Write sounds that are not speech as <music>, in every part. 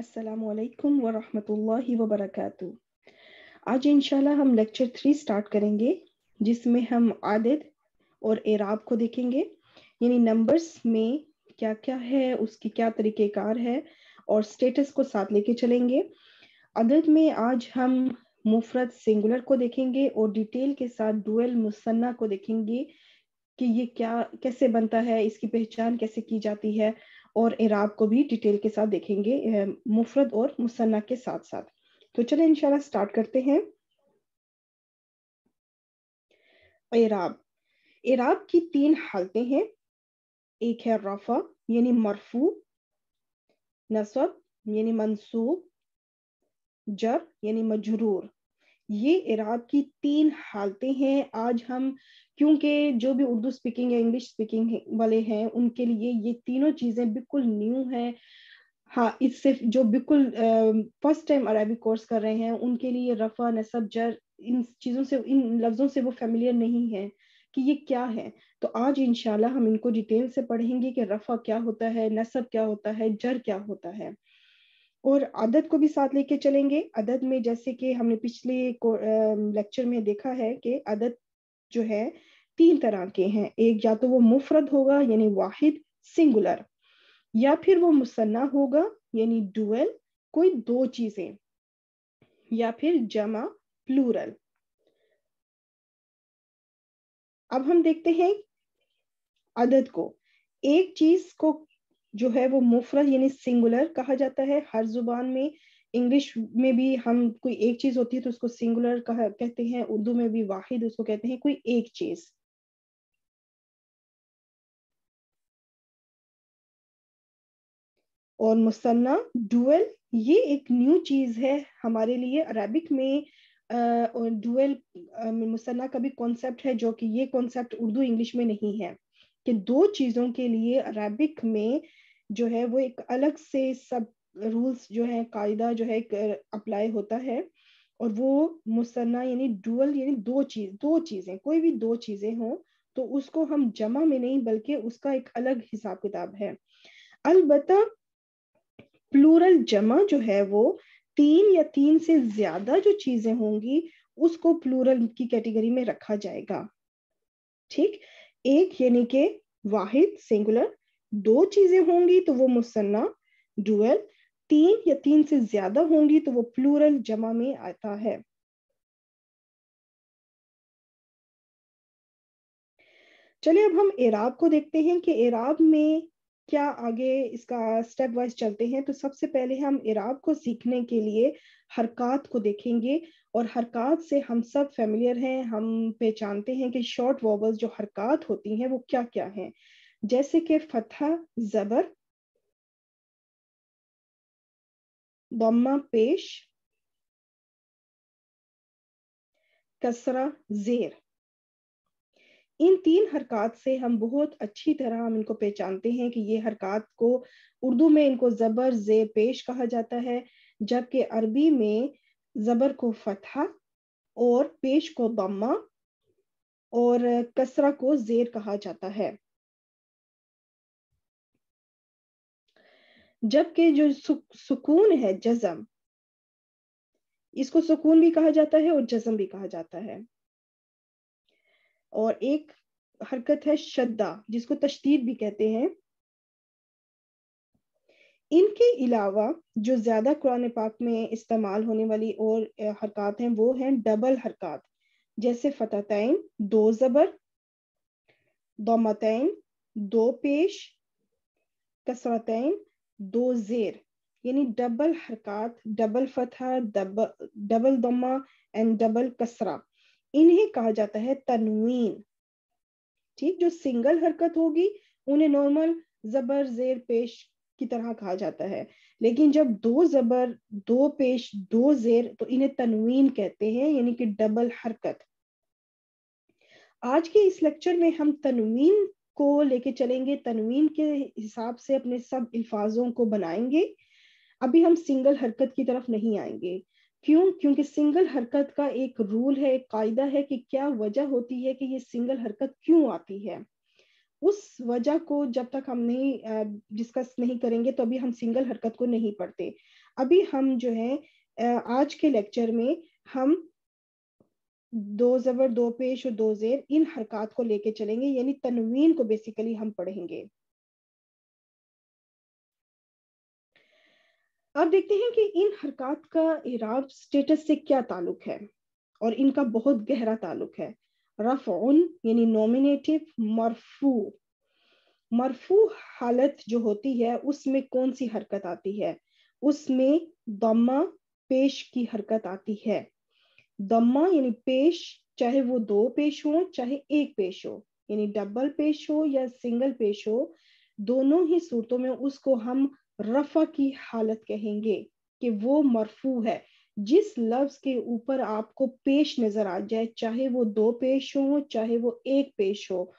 असलकम वरहमतुल्लाहि वबरकू आज इंशाल्लाह हम लेक्चर थ्री स्टार्ट करेंगे जिसमें हम आदद और एराब को देखेंगे यानी नंबर्स में क्या क्या है उसकी क्या तरीक़ेकार है और स्टेटस को साथ लेके चलेंगे अदद में आज हम मुफरत सिंगुलर को देखेंगे और डिटेल के साथ डुअल मुसन्ना को देखेंगे कि ये क्या कैसे बनता है इसकी पहचान कैसे की जाती है और इराब को भी डिटेल के साथ देखेंगे मुफरत और मुसन्ना के साथ साथ तो चले इनशाला स्टार्ट करते हैं इराब इराब की तीन हालतें हैं एक है रफा यानी मरफू नसब यानी मंसूब जर यानी मजरूर ये इराब की तीन हालतें हैं आज हम क्योंकि जो भी उर्दू स्पीकिंग या इंग्लिश स्पीकिंग वाले हैं उनके लिए ये तीनों चीज़ें बिल्कुल न्यू हैं हाँ इससे जो बिल्कुल फर्स्ट टाइम अरबी कोर्स कर रहे हैं उनके लिए रफा नसब जर इन चीज़ों से इन लफ्ज़ों से वो फेमिलियर नहीं है कि ये क्या है तो आज इनशाला हम इनको डिटेल से पढ़ेंगे कि रफा क्या होता है नसब क्या होता है जर क्या होता है और अदद को भी साथ लेके चलेंगे अदद में जैसे कि हमने पिछले लेक्चर में देखा है कि अदद जो है तीन तरह के हैं एक या तो वो मुफरत होगा यानी वाहिद सिंगुलर या फिर वो मुसन्ना होगा यानी डुअल कोई दो चीजें या फिर जमा प्लूरल अब हम देखते हैं अदद को एक चीज को जो है वो मुफरत यानी सिंगुलर कहा जाता है हर जुबान में इंग्लिश में भी हम कोई एक चीज होती है तो उसको सिंगुलर कह, कहते हैं उर्दू में भी वाहिद उसको कहते हैं कोई एक चीज और मुसन्ना डुअल ये एक न्यू चीज है हमारे लिए अरबिक में डुअल मुसन्ना का भी कॉन्सेप्ट है जो कि ये कॉन्सेप्ट उर्दू इंग्लिश में नहीं है कि दो चीजों के लिए अरबिक में जो है वो एक अलग से सब रूल्स जो है कायदा जो है अप्लाई होता है और वो मुसन्ना यानी डुअल यानी दो चीज दो चीजें कोई भी दो चीजें हों तो उसको हम जमा में नहीं बल्कि उसका एक अलग हिसाब किताब है अलबत् प्लूरल जमा जो है वो तीन या तीन से ज्यादा जो चीजें होंगी उसको प्लूरल की कैटेगरी में रखा जाएगा ठीक एक यानी के वाहिद सिंगुलर दो चीजें होंगी तो वो मुसन्ना डुअल तीन या तीन से ज्यादा होंगी तो वो प्लूरल जमा में आता है चलिए अब हम एराब को देखते हैं कि एराब में क्या आगे इसका स्टेप वाइज चलते हैं तो सबसे पहले हम एराब को सीखने के लिए हरकत को देखेंगे और हरकत से हम सब फेमिलियर हैं हम पहचानते हैं कि शॉर्ट वॉबल्स जो हरकत होती हैं वो क्या क्या हैं जैसे कि फतह जबर ضمة पेश कसरा जेर इन तीन हरकत से हम बहुत अच्छी तरह हम इनको पहचानते हैं कि ये हरकत को उर्दू में इनको ज़बर जेर पेश कहा जाता है जबकि अरबी में ज़बर को फतहा और पेश को दम्मा और कसरा को जेर कहा जाता है जबकि जो सुक, सुकून है जजम इसको सुकून भी कहा जाता है और जजम भी कहा जाता है और एक हरकत है श्रद्धा जिसको तशदीद भी कहते हैं इनके अलावा जो ज्यादा कुरान पाक में इस्तेमाल होने वाली और हरकत हैं वो हैं डबल हरकत जैसे फतहतैन दो जबर दोमतैन दो पेश कसरतैन दो जेर यानी डबल हरकत डबल फतह डबल दमा एंड डबल कसरा इन्हें कहा जाता है तनवीन ठीक जो सिंगल हरकत होगी उन्हें नॉर्मल जबर जेर पेश की तरह कहा जाता है लेकिन जब दो जबर दो पेश दो जेर तो इन्हें तनवीन कहते हैं यानी कि डबल हरकत आज के इस लेक्चर में हम तनवीन को लेके चलेंगे तनवीन के हिसाब से अपने सब अल्फाजों को बनाएंगे अभी हम सिंगल हरकत की तरफ नहीं आएंगे क्यों क्योंकि सिंगल हरकत का एक रूल है एक कायदा है कि क्या वजह होती है कि ये सिंगल हरकत क्यों आती है उस वजह को जब तक हम नहीं डिस्कस नहीं करेंगे तो अभी हम सिंगल हरकत को नहीं पढ़ते अभी हम जो है आज के लेक्चर में हम दो जबर दो पेश और दो जेर इन हरकत को लेके चलेंगे यानी तनवीन को बेसिकली हम पढ़ेंगे अब देखते हैं कि इन हरकत का इराब स्टेटस से क्या ताल्लुक है और इनका बहुत गहरा ताल्लुक है रफ़न यानी नॉमिनेटिव मरफू मरफू हालत जो होती है उसमें कौन सी हरकत आती है उसमें दमा पेश की हरकत आती है दम्मा यानी पेश चाहे वो दो पेश हो चाहे एक पेश हो यानी डबल पेश हो या सिंगल पेश हो दोनों ही सूरतों में उसको हम रफा की हालत कहेंगे कि वो मरफू है जिस लफ्ज के ऊपर आपको पेश नजर आ जाए चाहे वो दो पेश हो चाहे वो एक पेश हो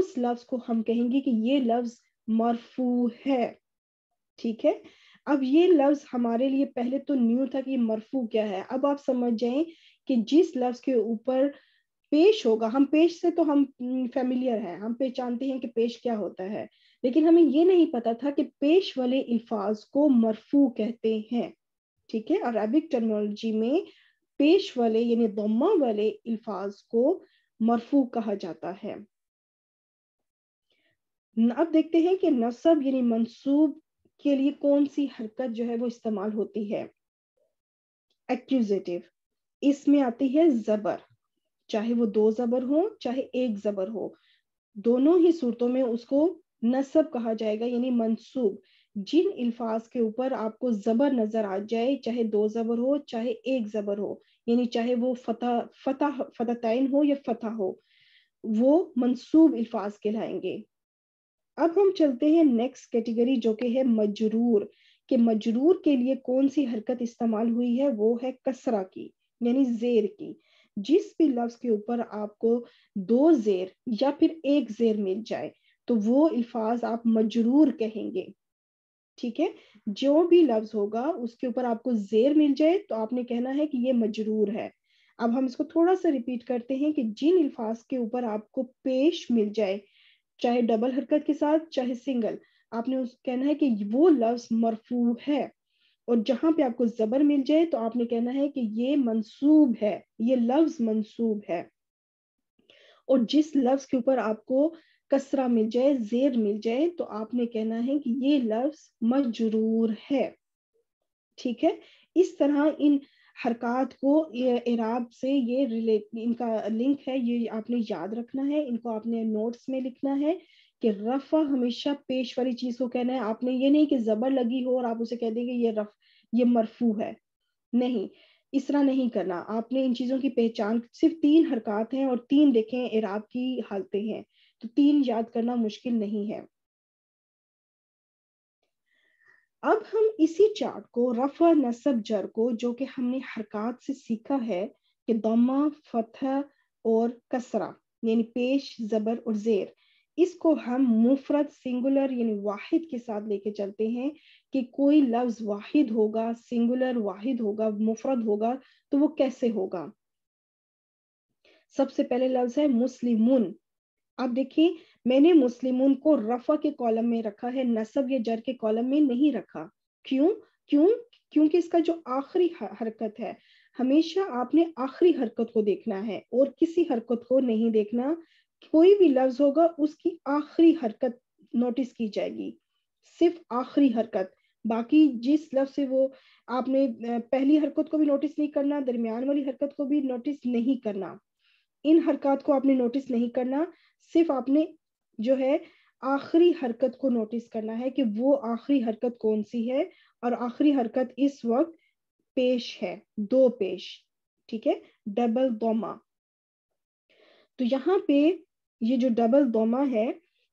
उस लफ्ज को हम कहेंगे कि ये लफ्ज मरफू है ठीक है अब ये लफ्ज हमारे लिए पहले तो न्यू था कि मरफू क्या है अब आप समझ जाए कि जिस लफ्ज के ऊपर पेश होगा हम पेश से तो हम फेमिलियर हम्म, हैं हम पहचानते हैं कि पेश क्या होता है लेकिन हमें ये नहीं पता था कि पेश वाले अल्फाज को मरफू कहते हैं ठीक है अरबिक टर्मोलॉजी में पेश वाले यानी दम्मा वाले अल्फाज को मरफू कहा जाता है अब देखते हैं कि नसब यानी मंसूब के लिए कौन सी हरकत जो है वो इस्तेमाल होती है एक्यूजेटिव इसमें आती है जबर चाहे वो दो जबर हो चाहे एक जबर हो दोनों ही सूरतों में उसको नसब कहा जाएगा यानी मनसूब जिन अल्फाज के ऊपर आपको जबर नजर आ जाए चाहे दो जबर हो चाहे एक जबर हो यानी चाहे वो फतह फतह तयन हो या फतह हो वो मनसूब अल्फाज कहलाएंगे अब हम चलते हैं नेक्स्ट कैटेगरी जो कि है मजरूर के मजरूर के लिए कौन सी हरकत इस्तेमाल हुई है वो है कसरा की यानी जेर की जिस भी लफ्ज के ऊपर आपको दो जेर या फिर एक जेर मिल जाए तो वो अल्फाज आप मजरूर कहेंगे ठीक है जो भी लफ्ज होगा उसके ऊपर आपको जेर मिल जाए तो आपने कहना है कि ये मजरूर है अब हम इसको थोड़ा सा रिपीट करते हैं कि जिन अल्फाज के ऊपर आपको पेश मिल जाए चाहे डबल हरकत के साथ चाहे सिंगल आपने उस कहना है कि वो लफ्ज मरफू है और जहां पे आपको जबर मिल जाए तो आपने कहना है कि ये मंसूब है ये लफ्ज मंसूब है और जिस लफ्ज के ऊपर आपको कसरा मिल जाए जेर मिल जाए तो आपने कहना है कि ये लफ्ज मजरूर है ठीक है इस तरह इन हरकत को इराब से ये रिलेट इनका लिंक है ये आपने याद रखना है इनको आपने नोट्स में लिखना है कि रफा हमेशा पेश वाली चीज को कहना है आपने ये नहीं कि जबर लगी हो और आप उसे कह देंगे ये रफ ये मरफू है नहीं इस तरह नहीं करना आपने इन चीजों की पहचान सिर्फ तीन हरकत हैं और तीन देखें इराब की हालतें हैं तो तीन याद करना मुश्किल नहीं है अब हम इसी चार्ट को रफा नसब जर को जो कि हमने हरकत से सीखा है कि दमा फतह और कसरा यानी पेश जबर और जेर इसको हम मुफरत सिंगुलर यानी वाहिद के साथ लेके चलते हैं कि कोई लफ्ज वाहिद होगा सिंगुलर वाहिद होगा मुफरत होगा तो वो कैसे होगा सबसे पहले लफ्ज है मुस्लिमुन आप देखिए मैंने मुस्लिमुन को रफा के कॉलम में रखा है नसब या जर के कॉलम में नहीं रखा क्यों क्यों क्योंकि इसका जो आखिरी हरकत है हमेशा आपने आखिरी हरकत को देखना है और किसी हरकत को नहीं देखना कोई भी लफ्ज होगा उसकी आखिरी हरकत नोटिस की जाएगी सिर्फ आखिरी हरकत बाकी जिस लफ्ज से वो आपने पहली हरकत को भी नोटिस नहीं करना दरमियान वाली हरकत को भी नोटिस नहीं करना इन हरकत को आपने नोटिस नहीं करना सिर्फ आपने जो है आखिरी हरकत को नोटिस करना है कि वो आखिरी हरकत कौन सी है और आखिरी हरकत इस वक्त पेश है दो पेश ठीक है डबल दोमा तो यहाँ पे ये जो डबल दोमा है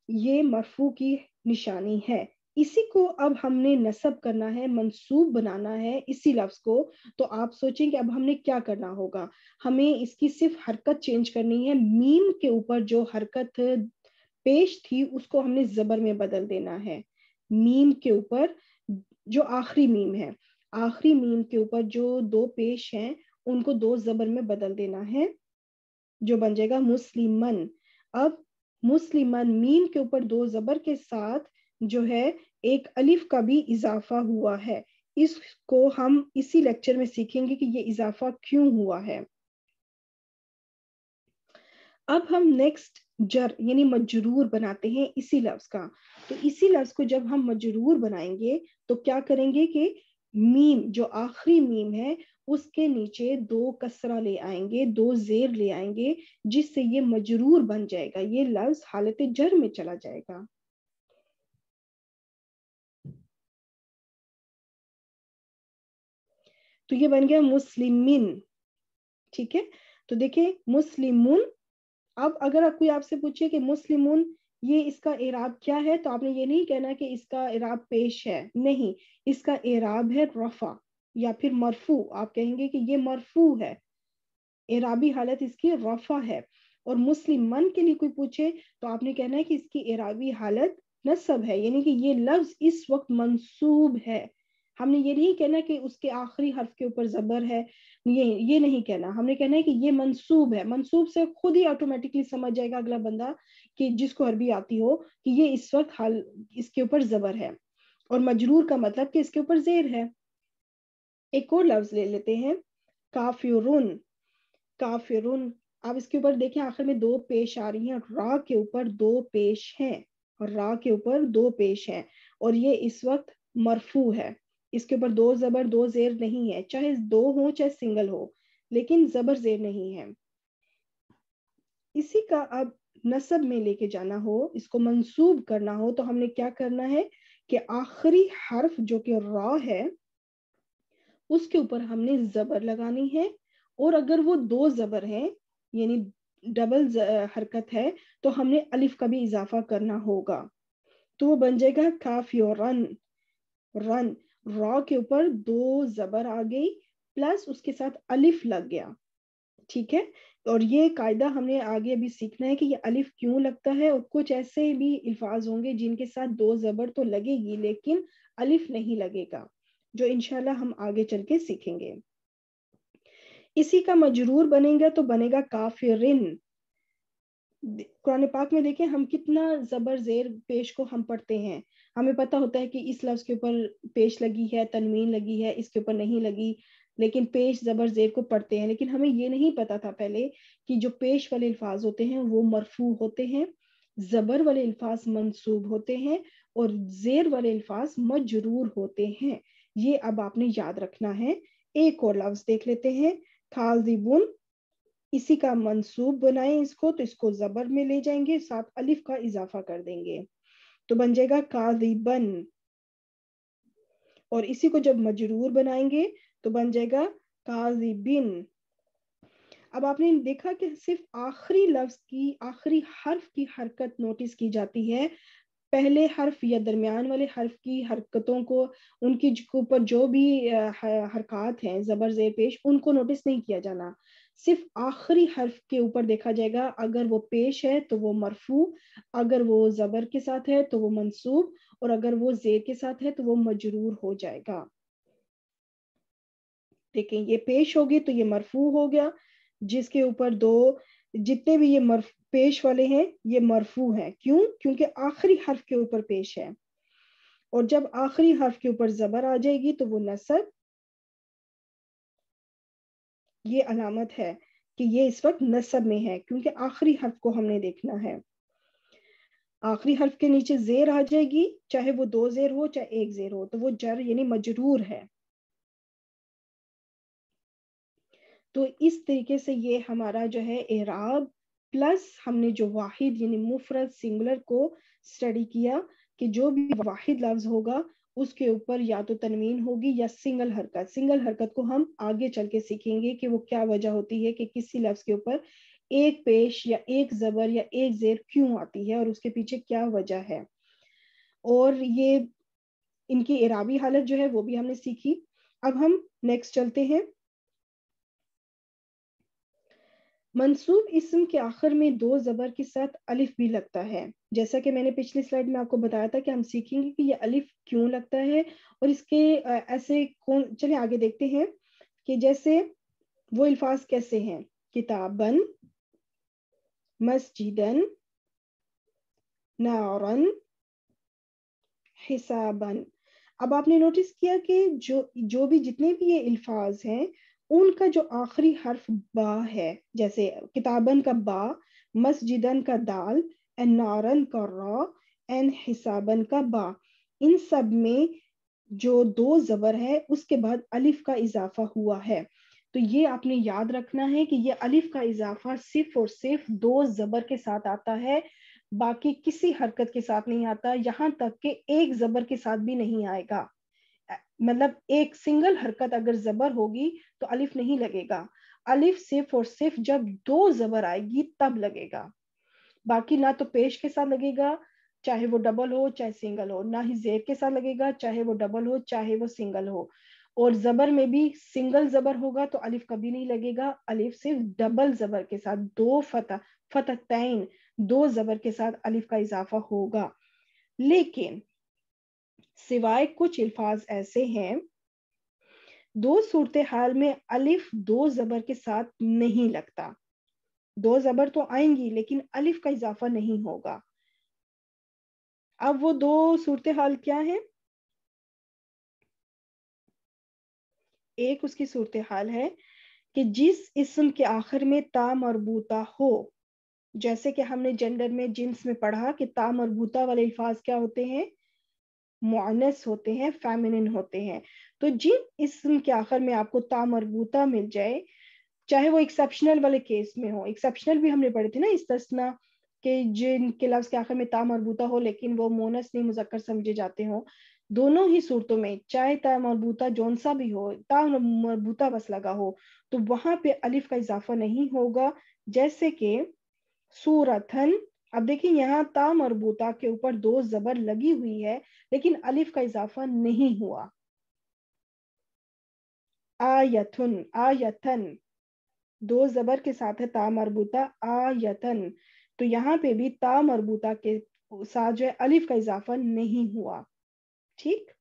ये मरफू की निशानी है इसी को अब हमने नसब करना है मंसूब बनाना है इसी लफ्ज को तो आप सोचें कि अब हमने क्या करना होगा हमें इसकी सिर्फ हरकत चेंज करनी है मीम के ऊपर जो हरकत पेश थी उसको हमने जबर में बदल देना है मीम के ऊपर जो आखिरी मीम है आखिरी मीम के ऊपर जो दो पेश हैं उनको दो जबर में बदल देना है जो बन जाएगा मुस्लिमन अब मुस्लिमन मीम के ऊपर दो जबर के साथ जो है एक अलिफ का भी इजाफा हुआ है इसको हम इसी लेक्चर में सीखेंगे कि ये इजाफा क्यों हुआ है अब हम नेक्स्ट जर यानी मजरूर बनाते हैं इसी लफ्ज का तो इसी लफ्ज को जब हम मजरूर बनाएंगे तो क्या करेंगे कि मीम जो आखिरी मीम है उसके नीचे दो कसरा ले आएंगे दो जेर ले आएंगे जिससे ये मजरूर बन जाएगा ये लफ्ज हालत जर में चला जाएगा तो ये बन गया मुस्लिमिन ठीक है तो देखिए मुस्लिमुन अब अगर कोई आपसे पूछे कि मुस्लिमुन ये इसका एराब क्या है तो आपने ये नहीं कहना कि इसका एराब पेश है नहीं इसका एराब है रफा या फिर मरफू आप कहेंगे कि ये मरफू है एराबी हालत इसकी रफा है और मुस्लिम मन के लिए कोई पूछे तो आपने कहना है कि इसकी एराबी हालत नसब है यानी कि ये लफ्ज इस वक्त मंसूब है हमने ये नहीं कहना कि उसके आखिरी हर्फ के ऊपर जबर है ये ये नहीं कहना हमने कहना है कि ये मंसूब है मंसूब से खुद ही ऑटोमेटिकली समझ जाएगा अगला बंदा कि जिसको अरबी आती हो कि ये इस वक्त हाल इसके ऊपर जबर है और मजरूर का मतलब कि इसके ऊपर जेर है एक और लफ्ज ले लेते हैं काफिरुन काफिरुन आप इसके ऊपर देखें आखिर में दो पेश आ रही हैं रा के ऊपर दो पेश हैं और रा के ऊपर दो पेश हैं और ये इस वक्त मरफू है इसके ऊपर दो जबर दो जेर नहीं है चाहे दो हो चाहे सिंगल हो लेकिन जबर जेर नहीं है इसी का अब नसब में लेके जाना हो इसको मंसूब करना हो तो हमने क्या करना है कि आखिरी हर्फ जो कि रॉ है उसके ऊपर हमने जबर लगानी है और अगर वो दो जबर है यानी डबल हरकत है तो हमने अलिफ का भी इजाफा करना होगा तो वो बन जाएगा और रन रन रॉ के ऊपर दो जबर आ गई प्लस उसके साथ अलिफ लग गया ठीक है तो और ये कायदा हमने आगे अभी सीखना है कि ये अलिफ क्यों लगता है और कुछ ऐसे भी अल्फाज होंगे जिनके साथ दो ज़बर तो लगेगी लेकिन अलिफ नहीं लगेगा जो इनशाला हम आगे चल के सीखेंगे इसी का मजरूर बनेगा तो बनेगा काफिर कुरान पाक में देखें हम कितना जबर जेर पेश को हम पढ़ते हैं हमें पता होता है कि इस लफ्ज के ऊपर पेश लगी है तनवीन लगी है इसके ऊपर नहीं लगी लेकिन पेश जबर जेर को पढ़ते हैं लेकिन हमें ये नहीं पता था पहले कि जो पेश वाले अल्फाज होते हैं वो मरफू होते हैं जबर वाले अल्फाज मंसूब होते हैं और जेर वाले अल्फाज मजरूर होते हैं ये अब आपने याद रखना है एक और लफ्ज देख लेते हैं खालदीबुन इसी का मंसूब बनाए इसको तो इसको जबर में ले जाएंगे साथ अलिफ का इजाफा कर देंगे तो बन जाएगा काजीबन और इसी को जब मजरूर बनाएंगे तो बन जाएगा काजिबिन अब आपने देखा कि सिर्फ आखिरी लफ्ज की आखिरी हर्फ की हरकत नोटिस की जाती है पहले हर्फ या दरमियान वाले हर्फ की हरकतों को उनकी ऊपर जो भी हरकत हैं जबर जेर पेश उनको नोटिस नहीं किया जाना सिर्फ आखिरी हर्फ के ऊपर देखा जाएगा अगर वो पेश है तो वो मरफू अगर वो जबर के साथ है तो वो मंसूब और अगर वो जेर के साथ है तो वो मजरूर हो जाएगा देखें ये पेश होगी तो ये मरफू हो गया जिसके ऊपर दो जितने भी ये मर्फ पेश वाले हैं ये मरफू है क्यों क्योंकि आखिरी हर्फ के ऊपर पेश है और जब आखिरी हर्फ के ऊपर जबर आ जाएगी तो वो नसब ये अलामत है कि ये इस वक्त नसब में है क्योंकि आखिरी हर्फ को हमने देखना है आखिरी हर्फ के नीचे जेर आ जाएगी चाहे वो दो जेर हो चाहे एक जेर हो तो वो जर यानी मजरूर है तो इस तरीके से ये हमारा जो है एराब प्लस हमने जो वाहिद यानी मुफरत सिंगुलर को स्टडी किया कि जो भी वाहिद लफ्ज होगा उसके ऊपर या तो तनवीन होगी या सिंगल हरकत सिंगल हरकत को हम आगे चल के सीखेंगे कि वो क्या वजह होती है कि किसी लफ्ज के ऊपर एक पेश या एक जबर या एक जेर क्यों आती है और उसके पीछे क्या वजह है और ये इनकी इराबी हालत जो है वो भी हमने सीखी अब हम नेक्स्ट चलते हैं मंसूब इसम के आखिर में दो जबर के साथ अलिफ भी लगता है जैसा कि मैंने पिछली स्लाइड में आपको बताया था कि हम सीखेंगे कि ये अलिफ क्यों लगता है और इसके ऐसे कौन चले आगे देखते हैं कि जैसे वो अल्फाज कैसे हैं किताबन मस्जिदन नारन हिसाबन अब आपने नोटिस किया कि जो जो भी जितने भी ये अल्फाज हैं उनका जो आखिरी हर्फ बा है जैसे किताबन का बा मस्जिदन का दाल एन नारन का रॉ एन हिसाबन का बा इन सब में जो दो जबर है उसके बाद अलिफ का इजाफा हुआ है तो ये आपने याद रखना है कि ये अलिफ का इजाफा सिर्फ और सिर्फ दो जबर के साथ आता है बाकी किसी हरकत के साथ नहीं आता यहाँ तक कि एक जबर के साथ भी नहीं आएगा मतलब एक सिंगल हरकत अगर जबर होगी तो अलिफ नहीं लगेगा अलिफ सिर्फ और सिर्फ जब दो जबर आएगी तब लगेगा बाकी ना तो पेश के साथ लगेगा चाहे वो डबल हो चाहे सिंगल हो ना ही जेर के साथ लगेगा चाहे वो डबल हो चाहे वो सिंगल हो और जबर में भी सिंगल जबर होगा तो अलिफ कभी नहीं लगेगा अलिफ सिर्फ डबल जबर के साथ दो फतह फतह तैन दो जबर के साथ अलिफ का इजाफा होगा लेकिन सिवाय कुछ अल्फाज ऐसे हैं दो सूरत हाल में अलिफ दो जबर के साथ नहीं लगता दो जबर तो आएंगी लेकिन अलिफ का इजाफा नहीं होगा अब वो दो सूरत हाल क्या है एक उसकी सूरत हाल है कि जिस इसम के आखिर में ता मरबूता हो जैसे कि हमने जेंडर में जिन्स में पढ़ा कि ता मरबूता वाले अल्फाज क्या होते हैं मुआनस होते हैं फैमिनिन होते हैं तो जिन इसम के आखिर में आपको तामरबूता मिल जाए चाहे वो एक्सेप्शनल वाले केस में हो एक्सेप्शनल भी हमने पढ़े थे ना इस तस्ना के जिन के लफ्ज के आखिर में तामरबूता हो लेकिन वो मोनस नहीं मुजक्कर समझे जाते हो दोनों ही सूरतों में चाहे तामरबूता मरबूता जौन सा भी हो तामरबूता बस लगा हो तो वहां पे अलिफ का इजाफा नहीं होगा जैसे कि सूरथन अब देखिए यहाँ ता मरबूता के ऊपर दो जबर लगी हुई है लेकिन अलिफ का इजाफा नहीं हुआ आयथुन आयथन दो जबर के साथ है ता मरबूता आयथन तो यहाँ पे भी ता मरबूता के साथ जो है अलिफ का इजाफा नहीं हुआ ठीक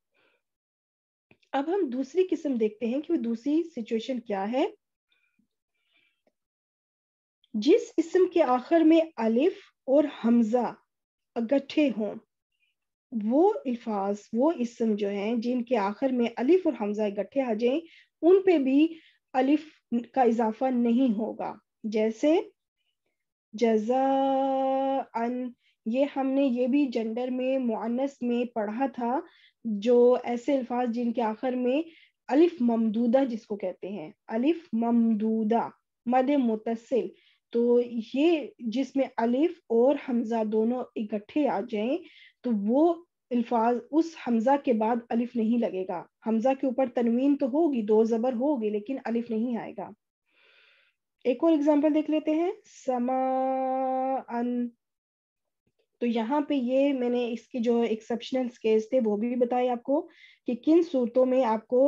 अब हम दूसरी किस्म देखते हैं कि वो दूसरी सिचुएशन क्या है जिस इसम के आखिर में अलिफ और हमजा इकट्ठे हों वो अल्फाज वो इसम जो हैं जिनके आखिर में अलिफ और हमजा इकट्ठे आ जाएं उन पे भी अलिफ का इजाफा नहीं होगा जैसे जजा अन ये हमने ये भी जेंडर में मुआनस में पढ़ा था जो ऐसे अल्फाज जिनके आखिर में अलिफ ममदूदा जिसको कहते हैं अलिफ ममदूदा मद मुतसिल तो ये जिसमें अलिफ और हमजा दोनों इकट्ठे आ जाएं तो वो अल्फाज उस हमजा के बाद अलिफ नहीं लगेगा हमजा के ऊपर तनवीन तो होगी दो जबर होगी लेकिन अलिफ नहीं आएगा एक और एग्जाम्पल देख लेते हैं समा अन तो यहाँ पे ये मैंने इसके जो एक्सेप्शनल केस थे वो भी बताए आपको कि किन सूरतों में आपको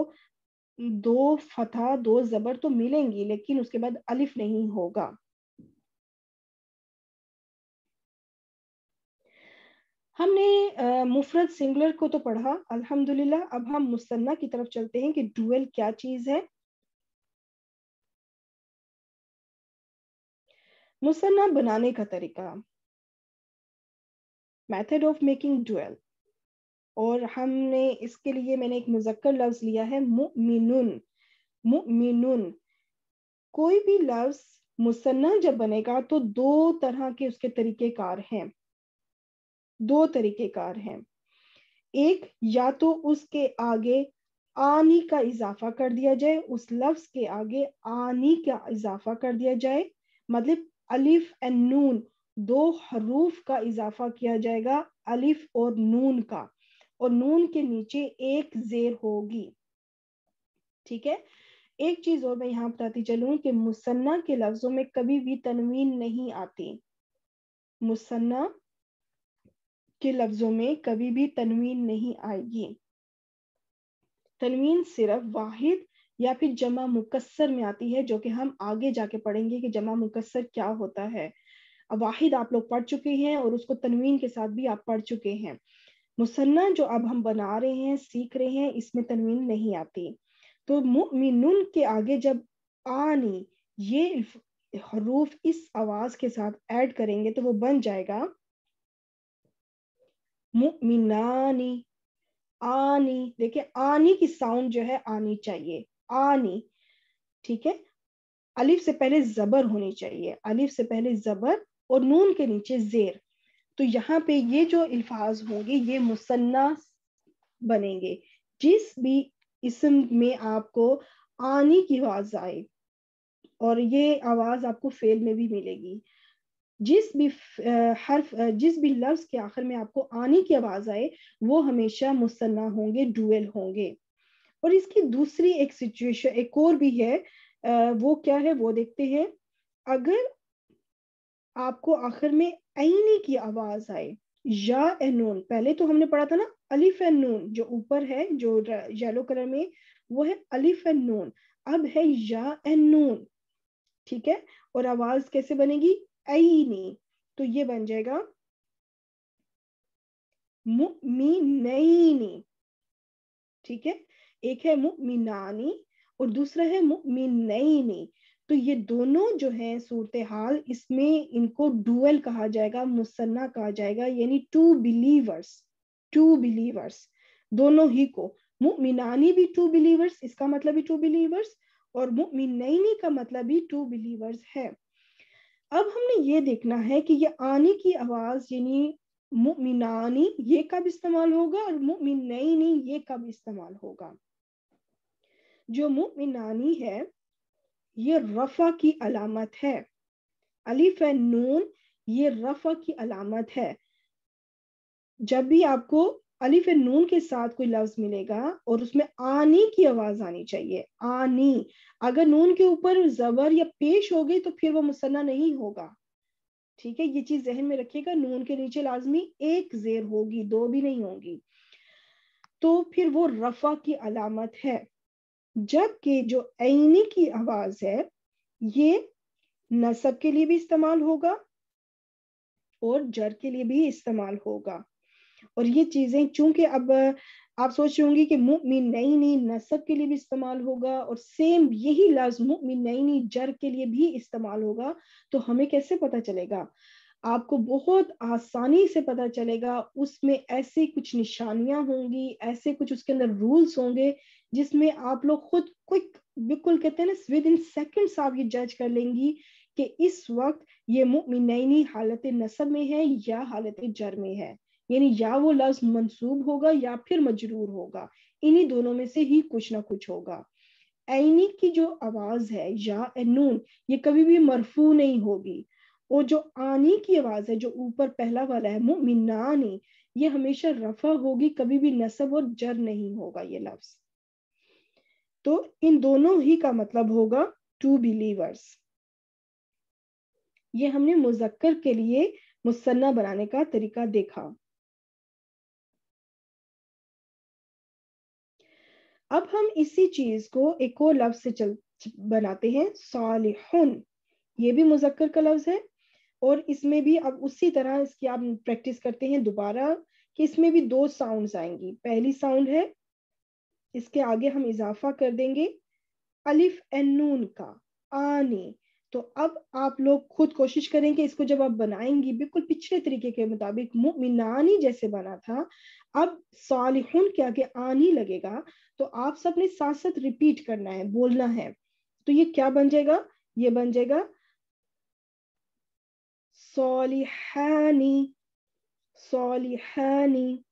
दो फतह दो जबर तो मिलेंगी लेकिन उसके बाद अलिफ नहीं होगा हमने मुफरत सिंगुलर को तो पढ़ा अल्हम्दुलिल्लाह अब हम मुसन्ना की तरफ चलते हैं कि डुअल क्या चीज है मुसन्ना बनाने का तरीका मेथड ऑफ मेकिंग डुअल और हमने इसके लिए मैंने एक मुजक्कर लफ्ज लिया है मुमिनुन मुमिनुन कोई भी लफ्ज मुसन्ना जब बनेगा तो दो तरह के उसके तरीके कार हैं दो तरीके कार हैं एक या तो उसके आगे आनी का इजाफा कर दिया जाए उस लफ्ज के आगे आनी का इजाफा कर दिया जाए मतलब अलिफ एंड नून दो हरूफ का इजाफा किया जाएगा अलिफ और नून का और नून के नीचे एक जेर होगी ठीक है एक चीज और मैं यहाँ बताती चलू कि मुसन्ना के लफ्जों में कभी भी तनवीन नहीं आती मुसन्ना के लफ्जों में कभी भी तनवीन नहीं आएगी तनवीन सिर्फ वाहिद या फिर जमा मुकसर में आती है जो कि हम आगे जाके पढ़ेंगे कि जमा मुकसर क्या होता है वाहिद आप लोग पढ़ चुके हैं और उसको तनवीन के साथ भी आप पढ़ चुके हैं मुसन्ना जो अब हम बना रहे हैं सीख रहे हैं इसमें तनवीन नहीं आती तो मुमिन के आगे जब आनी ये हरूफ इस आवाज के साथ ऐड करेंगे तो वो बन जाएगा मुमिनानी आनी देखिए आनी की साउंड जो है आनी चाहिए आनी ठीक है अलिफ से पहले जबर होनी चाहिए अलिफ से पहले जबर और नून के नीचे जेर तो यहाँ पे ये जो अल्फाज होंगे ये मुसन्ना बनेंगे जिस भी इसम में आपको आनी की आवाज आए और ये आवाज आपको फेल में भी मिलेगी जिस भी हर्फ जिस भी लफ्ज के आखिर में आपको आने की आवाज आए वो हमेशा मुसन्ना होंगे डुअल होंगे और इसकी दूसरी एक सिचुएशन एक और भी है वो क्या है वो देखते हैं अगर आपको आखिर में ऐनी की आवाज आए या एनून पहले तो हमने पढ़ा था ना अलिफ एन नून जो ऊपर है जो येलो कलर में वो है अलिफ एन नून अब है या एन नून ठीक है और आवाज कैसे बनेगी अईनी तो ये बन जाएगा मुमिनईनी ठीक है एक है मीनानी और दूसरा है मुमिनईनी तो ये दोनों जो है सूरत हाल इसमें इनको डुअल कहा जाएगा मुसन्ना कहा जाएगा यानी टू बिलीवर्स टू बिलीवर्स दोनों ही को मुमिनानी भी टू बिलीवर्स इसका मतलब भी टू बिलीवर्स और मुमिनईनी का मतलब भी टू बिलीवर्स है अब हमने ये देखना है कि ये आने की आवाज यानी मुमिनानी ये कब इस्तेमाल होगा और मुमिनैनी ये कब इस्तेमाल होगा जो मुमिनानी है ये रफा की अलामत है अलीफ नून ये रफा की अलामत है जब भी आपको अलिफ नून के साथ कोई लफ्ज मिलेगा और उसमें आनी की आवाज आनी चाहिए आनी अगर नून के ऊपर जबर या पेश हो गई तो फिर वो मुसन्ना नहीं होगा ठीक है ये चीज जहन में रखिएगा नून के नीचे लाजमी एक जेर होगी दो भी नहीं होगी तो फिर वो रफा की अलामत है जबकि जो ऐनी की आवाज है ये नसब के लिए भी इस्तेमाल होगा और जर के लिए भी इस्तेमाल होगा और ये चीजें चूंकि अब आप सोच रहे होंगे कि मुमिन नई नई नसब के लिए भी इस्तेमाल होगा और सेम यही लफ्ज मुमिन नई नई जर के लिए भी इस्तेमाल होगा तो हमें कैसे पता चलेगा आपको बहुत आसानी से पता चलेगा उसमें ऐसे कुछ निशानियां होंगी ऐसे कुछ उसके अंदर रूल्स होंगे जिसमें आप लोग खुद क्विक बिल्कुल कहते हैं ना विद इन सेकेंड्स आप ये जज कर लेंगी कि इस वक्त ये नई नई हालत नसब में है या हालत जर में है यानी या वो लफ्ज मंसूब होगा या फिर मजरूर होगा इन्हीं दोनों में से ही कुछ ना कुछ होगा ऐनी की जो आवाज है या एनून ये कभी भी मरफू नहीं होगी और जो आनी की आवाज है जो ऊपर पहला वाला है मुमिनानी ये हमेशा रफा होगी कभी भी नसब और जर नहीं होगा ये लफ्ज तो इन दोनों ही का मतलब होगा टू बिलीवर्स ये हमने मुजक्कर के लिए मुसन्ना बनाने का तरीका देखा अब हम इसी चीज को एक और लफ्ज से चल बनाते हैं सालिहुन ये भी मुजक्कर का लफ्ज है और इसमें भी अब उसी तरह इसकी आप प्रैक्टिस करते हैं दोबारा कि इसमें भी दो साउंड्स आएंगी पहली साउंड है इसके आगे हम इजाफा कर देंगे अलिफ एन नून का आने तो अब आप लोग खुद कोशिश करें कि इसको जब आप बनाएंगी बिल्कुल पिछले तरीके के मुताबिक मुमिनानी जैसे बना था अब सालिखुन क्या के आनी लगेगा तो आप सबने साथ साथ रिपीट करना है बोलना है तो ये क्या बन जाएगा ये बन जाएगा सोलिहानी सोलिहानी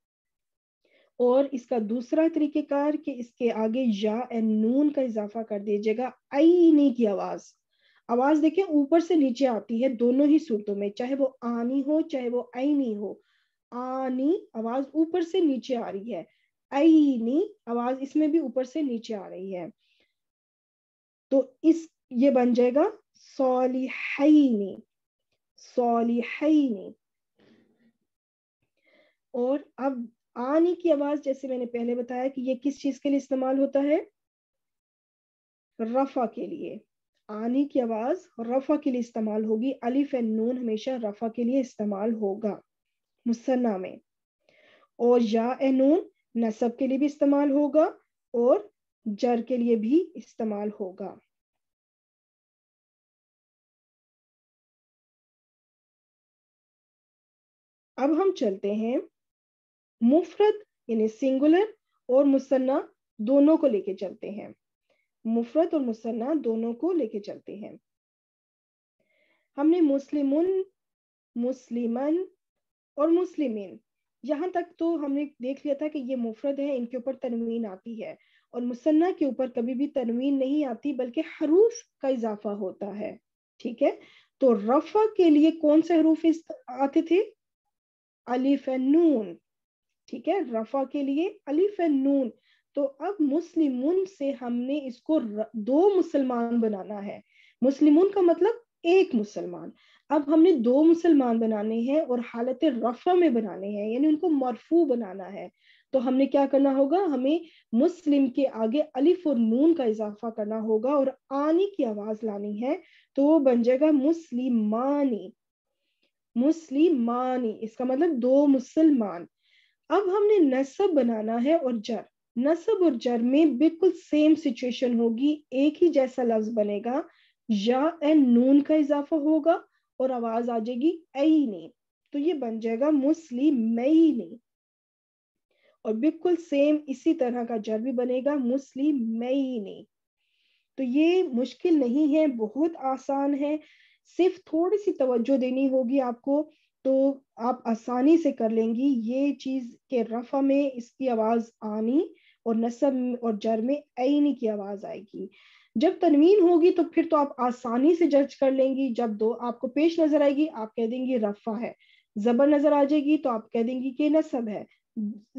और इसका दूसरा तरीकेकार कि इसके आगे या एन नून का इजाफा कर दीजिएगा आईनी की आवाज आवाज देखें ऊपर से नीचे आती है दोनों ही सूरतों में चाहे वो आनी हो चाहे वो आईनी हो आनी आवाज ऊपर से नीचे आ रही है आईनी आवाज इसमें भी ऊपर से नीचे आ रही है तो इस ये बन जाएगा हईनी सॉली हईनी और अब आनी की आवाज जैसे मैंने पहले बताया कि ये किस चीज के लिए इस्तेमाल होता है रफा के लिए आने की आवाज रफा के लिए इस्तेमाल होगी अलिफ एंड नून हमेशा रफा के लिए इस्तेमाल होगा मुसन्ना में और या ए नून नसब के लिए भी इस्तेमाल होगा और जर के लिए भी इस्तेमाल होगा अब हम चलते हैं मुफरत यानी सिंगुलर और मुसन्ना दोनों को लेके चलते हैं मुफरत और मुसन्ना दोनों को लेके चलते हैं हमने मुस्लिमुन मुस्लिमन और मुस्लिमिन यहाँ तक तो हमने देख लिया था कि ये मुफरत है इनके ऊपर तनवीन आती है और मुसन्ना के ऊपर कभी भी तनवीन नहीं आती बल्कि हरूफ का इजाफा होता है ठीक है तो रफा के लिए कौन से हरूफ आते थे अलीफ नून ठीक है रफा के लिए अलीफ नून तो अब मुस्लिमुन से हमने इसको दो मुसलमान बनाना है मुस्लिमुन का मतलब एक मुसलमान अब हमने दो मुसलमान बनाने हैं और हालत रफा में बनाने हैं यानी उनको मरफू बनाना है तो हमने क्या करना होगा हमें मुस्लिम के आगे अलिफ और नून का इजाफा करना होगा और आनी की आवाज लानी है तो वो बन जाएगा मुस्लिमानी मुस्लिमानी इसका मतलब दो मुसलमान अब हमने नसब बनाना है और जर नसब और जर में बिल्कुल सेम सिचुएशन होगी एक ही जैसा लफ्ज बनेगा या ए नून का इजाफा होगा और आवाज आ जाएगी ऐ ने तो ये बन जाएगा मुस्लिम मई ने और बिल्कुल सेम इसी तरह का जर भी बनेगा मुस्लिम मई ने तो ये मुश्किल नहीं है बहुत आसान है सिर्फ थोड़ी सी तवज्जो देनी होगी आपको तो आप आसानी से कर लेंगी ये चीज के रफा में इसकी आवाज आनी और नसब और जर में ऐनी की आवाज आएगी जब तनवीन होगी तो फिर तो आप आसानी से जज कर लेंगी जब दो आपको पेश नजर आएगी आप कह देंगी रफा है जबर नजर आ जाएगी तो आप कह देंगी कि नसब है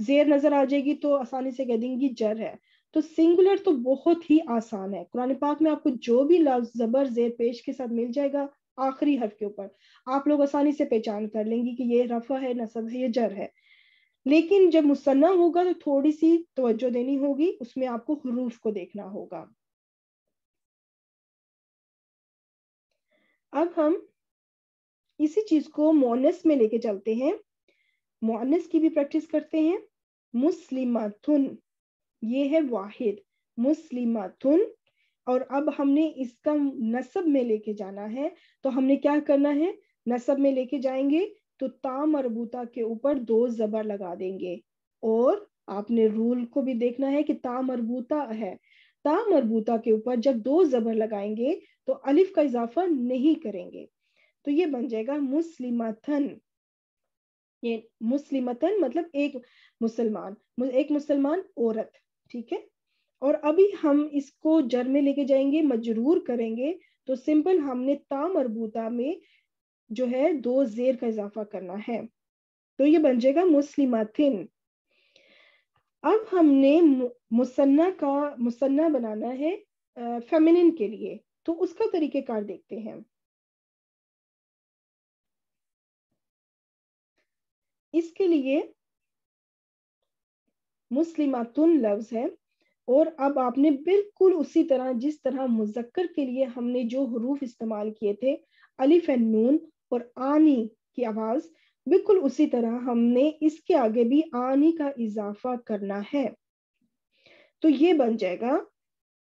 जेर नजर आ जाएगी तो आसानी से कह देंगी जर है तो सिंगुलर तो बहुत ही आसान है कुरान पाक में आपको जो भी लफ्ज जबर जेर पेश के साथ मिल जाएगा आखिरी हर्फ के ऊपर आप लोग आसानी से पहचान कर लेंगी कि ये रफा है नसब है ये जर है लेकिन जब मुसन्ना होगा तो थोड़ी सी तवज्जो देनी होगी उसमें आपको हरूफ को देखना होगा अब हम इसी चीज को मोनस में लेके चलते हैं मोनस की भी प्रैक्टिस करते हैं मुस्लिमाथुन ये है वाहिद मुस्लिमाथुन और अब हमने इसका नसब में लेके जाना है तो हमने क्या करना है नसब में लेके जाएंगे तो ता मरबूता के ऊपर दो जबर लगा देंगे और आपने रूल को भी देखना है कि ता मरबूता है ता मरबूता के ऊपर जब दो जबर लगाएंगे तो अलिफ का इजाफा नहीं करेंगे तो ये बन जाएगा मुस्लिम ये मुस्लिमतन मतलब एक मुसलमान एक मुसलमान औरत ठीक है और अभी हम इसको जर में लेके जाएंगे मजरूर करेंगे तो सिंपल हमने ता मरबूता में जो है दो जेर का इजाफा करना है तो ये बन जाएगा मुस्लिमातिन अब हमने मुसन्ना का मुसन्ना बनाना है फेमिनिन के लिए तो उसका तरीकेकार देखते हैं इसके लिए मुस्लिमातुन लफ्ज है और अब आपने बिल्कुल उसी तरह जिस तरह मुजक्कर के लिए हमने जो हरूफ इस्तेमाल किए थे अलिफ एन नून और आनी की आवाज बिल्कुल उसी तरह हमने इसके आगे भी आनी का इजाफा करना है तो ये बन जाएगा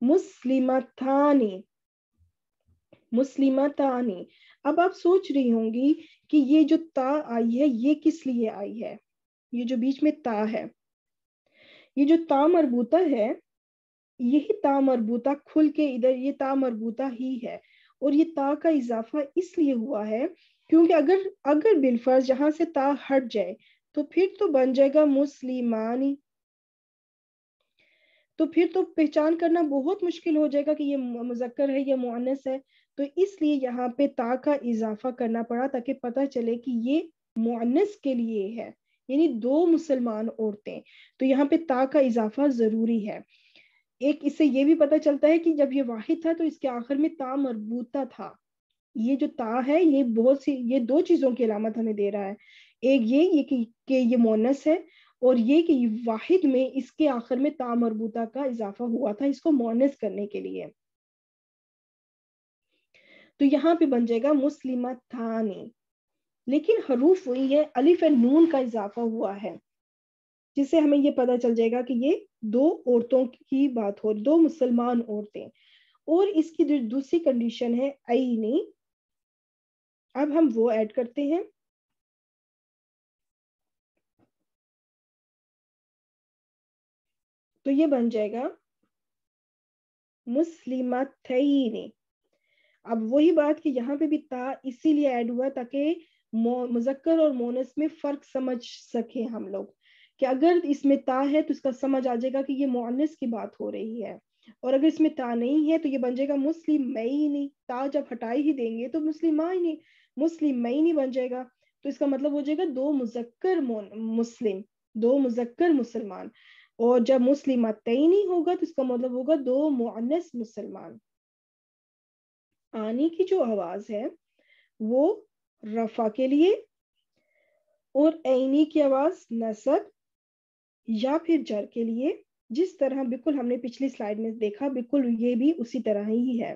मुस्लिमतानी मुस्लिमतानी अब आप सोच रही होंगी कि ये जो ता आई है ये किस लिए आई है ये जो बीच में ता है ये जो ता मरबूता है यही ता मरबूता खुल के इधर ये ता मरबूता ही है और ये ता का इजाफा इसलिए हुआ है क्योंकि अगर अगर बिलफर्ज यहाँ से ता हट जाए तो फिर तो बन जाएगा मुस्लिमानी तो फिर तो पहचान करना बहुत मुश्किल हो जाएगा कि ये मुजक्कर है या मुअन्नस है तो इसलिए यहाँ पे ता का इजाफा करना पड़ा ताकि पता चले कि ये मुअन्नस के लिए है यानी दो मुसलमान औरतें तो यहाँ पे ता का इजाफा जरूरी है एक इससे ये भी पता चलता है कि जब ये वाहिद था तो इसके आखिर में ता मरबूता था ये जो ता है ये बहुत सी ये दो चीजों की अलामत हमें दे रहा है एक ये ये कि, के ये मोनस है और ये कि वाहिद में इसके आखिर में ता मरबूता का इजाफा हुआ था इसको मोनस करने के लिए तो यहाँ पे बन जाएगा मुस्लिम थानी लेकिन हरूफ वही है अलिफ नून का इजाफा हुआ है जिससे हमें ये पता चल जाएगा कि ये दो औरतों की बात हो दो मुसलमान औरतें और इसकी जो दूसरी कंडीशन है आई नहीं अब हम वो ऐड करते हैं तो ये बन जाएगा मुस्लिमत थई अब वही बात कि यहाँ पे भी ता इसीलिए ऐड हुआ ताकि मुजक्कर और मोनस में फर्क समझ सके हम लोग कि अगर इसमें ता है तो इसका समझ आ जाएगा कि ये मुआनस की बात हो रही है और अगर इसमें ता नहीं है तो ये बन जाएगा मुस्लिम मई नहीं ता जब हटाई ही देंगे तो मुस्लिम ही नहीं मुस्लिम मई नहीं बन जाएगा तो इसका मतलब हो जाएगा दो मुजक्कर मुस्लिम दो मुजक्कर मुसलमान और जब मुस्लिम तय नहीं होगा तो इसका मतलब होगा दो मुआनस मुसलमान आने की जो आवाज है वो रफा के लिए और ऐनी की आवाज नसब या फिर जर के लिए जिस तरह बिल्कुल हमने पिछली स्लाइड में देखा बिल्कुल ये भी उसी तरह ही है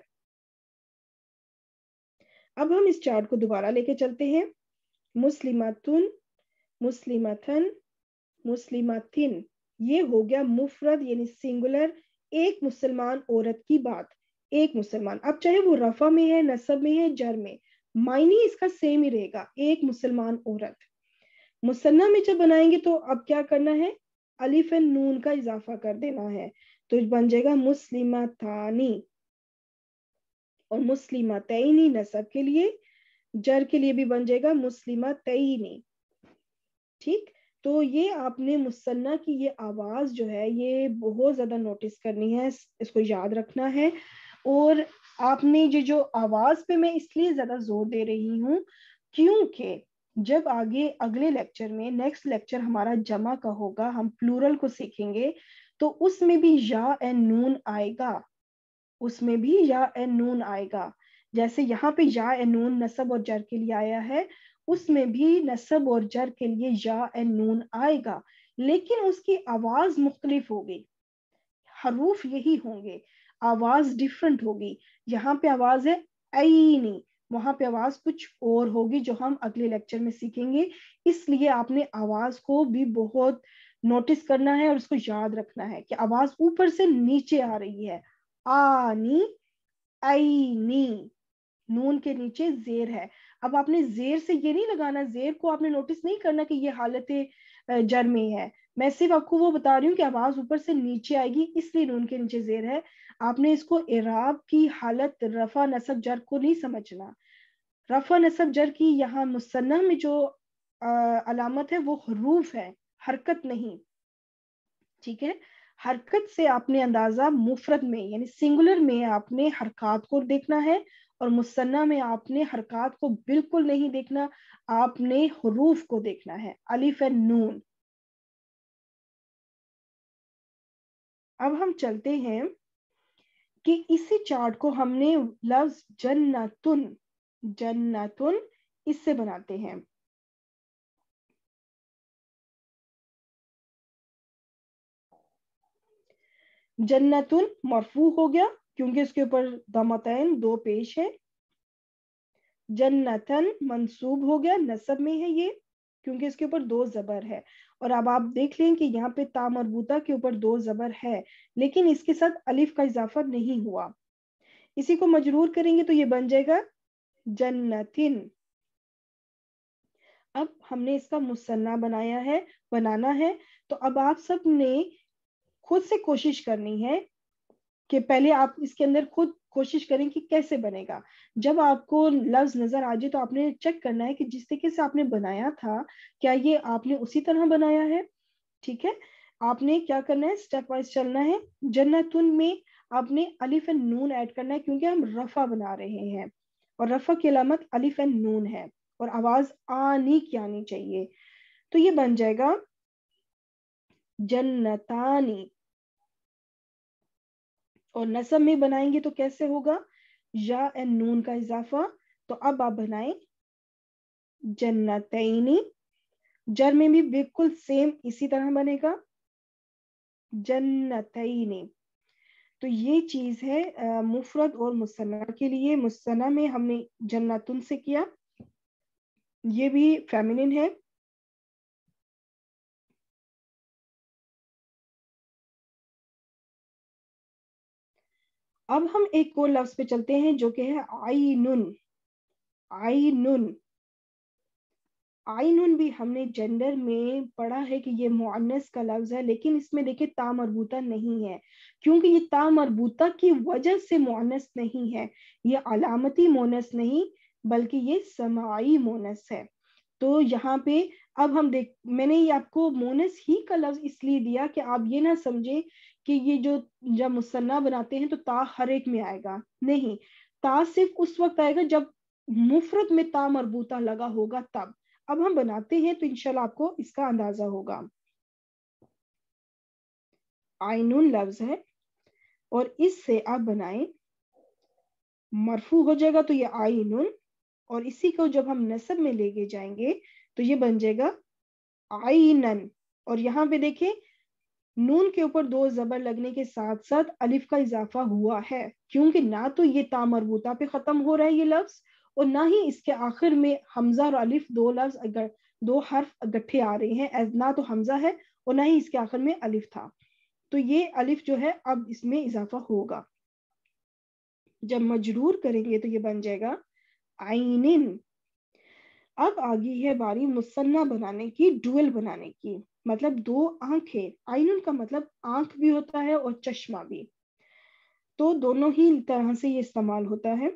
अब हम इस चार्ट को दोबारा लेके चलते हैं मुस्लिमातुन मुस्लिमाथन मुस्लिमाथिन ये हो गया मुफरत यानी सिंगुलर एक मुसलमान औरत की बात एक मुसलमान अब चाहे वो रफा में है नसब में है जर में मायने इसका सेम ही रहेगा एक मुसलमान औरत मुसन्ना में जब बनाएंगे तो अब क्या करना है अलिफ नून का इजाफा कर देना है तो बन जाएगा मुस्लिमा थानी और मुस्लिमा तयनी नसब के लिए जर के लिए भी बन जाएगा मुस्लिमा तयनी ठीक तो ये आपने मुसन्ना की ये आवाज जो है ये बहुत ज्यादा नोटिस करनी है इसको याद रखना है और आपने ये जो आवाज पे मैं इसलिए ज्यादा जोर दे रही हूँ क्योंकि जब आगे अगले लेक्चर में नेक्स्ट लेक्चर हमारा जमा का होगा हम प्लूरल को सीखेंगे तो उसमें भी या एंड नून आएगा उसमें भी या एंड नून आएगा जैसे यहाँ पे या एंड नून नसब और जर के लिए आया है उसमें भी नसब और जर के लिए या एंड नून आएगा लेकिन उसकी आवाज मुख्तलिफ होगी हरूफ यही होंगे आवाज डिफरेंट होगी यहाँ पे आवाज है ऐनी वहां पे आवाज कुछ और होगी जो हम अगले लेक्चर में सीखेंगे इसलिए आपने आवाज को भी बहुत नोटिस करना है और उसको याद रखना है कि आवाज ऊपर से नीचे आ रही है आनी आईनी नून के नीचे जेर है अब आपने जेर से ये नहीं लगाना जेर को आपने नोटिस नहीं करना कि ये हालत जर में है मैं सिर्फ आपको वो बता रही हूँ कि आवाज ऊपर से नीचे आएगी इसलिए नून के नीचे जेर है आपने इसको इराब की हालत रफा नसब जर को नहीं समझना रफा नसब जर की यहाँ मुसन्ना में जो आ, अलामत है वो हरूफ है हरकत नहीं ठीक है हरकत से आपने अंदाजा मुफरत में यानी सिंगुलर में आपने हरकत को देखना है और मुसन्ना में आपने हरकत को बिल्कुल नहीं देखना आपने हरूफ को देखना है अलिफ एंड नून अब हम चलते हैं कि इसी चार्ट को हमने लफ्ज जन्नतुन जन्नतुन इससे बनाते हैं जन्नतुन मरफू हो गया क्योंकि इसके ऊपर दमतन दो पेश है जन्नतन मंसूब हो गया नसब में है ये क्योंकि इसके ऊपर दो जबर है और अब आप देख लें कि यहाँ पे तामरबूता के ऊपर दो जबर है लेकिन इसके साथ अलिफ का इजाफा नहीं हुआ इसी को मजरूर करेंगे तो ये बन जाएगा जन्नतिन अब हमने इसका मुसन्ना बनाया है बनाना है तो अब आप सब ने खुद से कोशिश करनी है कि पहले आप इसके अंदर खुद कोशिश करें कि कैसे बनेगा जब आपको लफ्ज नजर आ जाए तो आपने चेक करना है कि जिस तरीके से आपने बनाया था क्या ये आपने उसी तरह बनाया है ठीक है आपने क्या करना है स्टेप वाइज चलना है जन्नतुन में आपने अलिफ एंड नून ऐड करना है क्योंकि हम रफा बना रहे हैं और रफ़ा की अलामत अलिफ एंड नून है और आवाज़ आनी की आनी चाहिए तो ये बन जाएगा जन्नतानी और नसब में बनाएंगे तो कैसे होगा या एंड नून का इजाफा तो अब आप बनाए जन्नतनी जर में भी बिल्कुल सेम इसी तरह बनेगा जन्नतनी तो ये चीज है मुफरत और मुसन्ना के लिए मुसन्ना में हमने जन्नातुन से किया ये भी फेमिनिन है अब हम एक और लफ्ज पे चलते हैं जो कि है आई नुन आई नुन आइनून भी हमने जेंडर में पढ़ा है कि ये मुआनस का लफ्ज है लेकिन इसमें देखिए ता मरबूता नहीं है क्योंकि ये ता मरबूता की वजह से मुआनस नहीं है ये अलामती मोनस नहीं बल्कि ये समाई मोनस है तो यहाँ पे अब हम देख मैंने ये आपको मोनस ही का लफ्ज इसलिए दिया कि आप ये ना समझे कि ये जो जब मुसन्ना बनाते हैं तो ता हर एक में आएगा नहीं ता सिर्फ उस वक्त आएगा जब मुफरत में ता मरबूता लगा होगा तब अब हम बनाते हैं तो इनशाला आपको इसका अंदाजा होगा आइनून लफ्ज है और इससे आप बनाए मरफू हो जाएगा तो ये आइनून और इसी को जब हम नसब में लेके जाएंगे तो ये बन जाएगा आइनन और यहाँ पे देखें नून के ऊपर दो जबर लगने के साथ साथ अलिफ का इजाफा हुआ है क्योंकि ना तो ये ता मरबूता पे खत्म हो रहा है ये लफ्ज और ना ही इसके आखिर में हमजा और अलिफ दो लफ्ज अगर दो हर्फ इकट्ठे आ रहे हैं ना तो हमजा है और ना ही इसके आखिर में अलिफ था तो ये अलिफ जो है अब इसमें इजाफा होगा जब मजरूर करेंगे तो ये बन जाएगा आइनिन अब आ गई है बारी मुसन्ना बनाने की डुअल बनाने की मतलब दो आंखें आइनन का मतलब आंख भी होता है और चश्मा भी तो दोनों ही तरह से ये इस्तेमाल होता है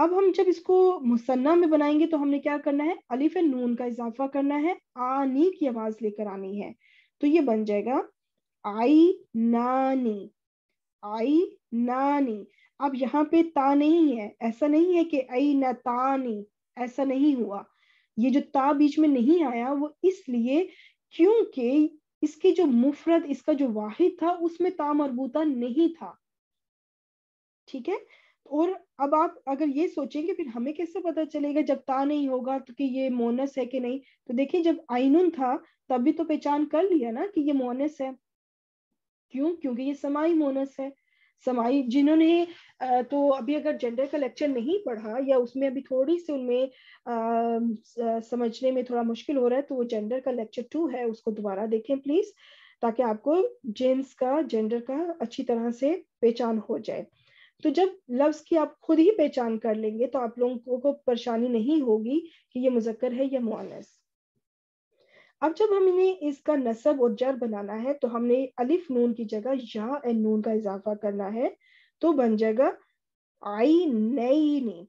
अब हम जब इसको मुसन्ना में बनाएंगे तो हमने क्या करना है अलिफ नून का इजाफा करना है आनी की आवाज लेकर आनी है तो ये बन जाएगा आई नानी आई नानी अब यहाँ पे ता नहीं है ऐसा नहीं है कि आई न तानी ऐसा नहीं हुआ ये जो ता बीच में नहीं आया वो इसलिए क्योंकि इसकी जो मुफरत इसका जो वाहिद था उसमें ता मरबूता नहीं था ठीक है और अब आप अगर ये सोचेंगे फिर हमें कैसे पता चलेगा जब ता नहीं होगा तो कि ये मोनस है कि नहीं तो देखिए जब आइनुन था तभी तो पहचान कर लिया ना कि ये मोनस है क्यों क्योंकि ये समाई मोनस है समाई जिन्होंने तो अभी अगर जेंडर का लेक्चर नहीं पढ़ा या उसमें अभी थोड़ी सी उनमें समझने में थोड़ा मुश्किल हो रहा है तो वो जेंडर का लेक्चर टू है उसको दोबारा देखें प्लीज ताकि आपको जेंट्स का जेंडर का अच्छी तरह से पहचान हो जाए तो जब लफ्ज की आप खुद ही पहचान कर लेंगे तो आप लोगों को परेशानी नहीं होगी कि ये मुजक्कर है या मुआनस अब जब हमने इसका नसब और जर बनाना है तो हमने अलिफ नून की जगह या नून का इजाफा करना है तो बन जाएगा आई नई ने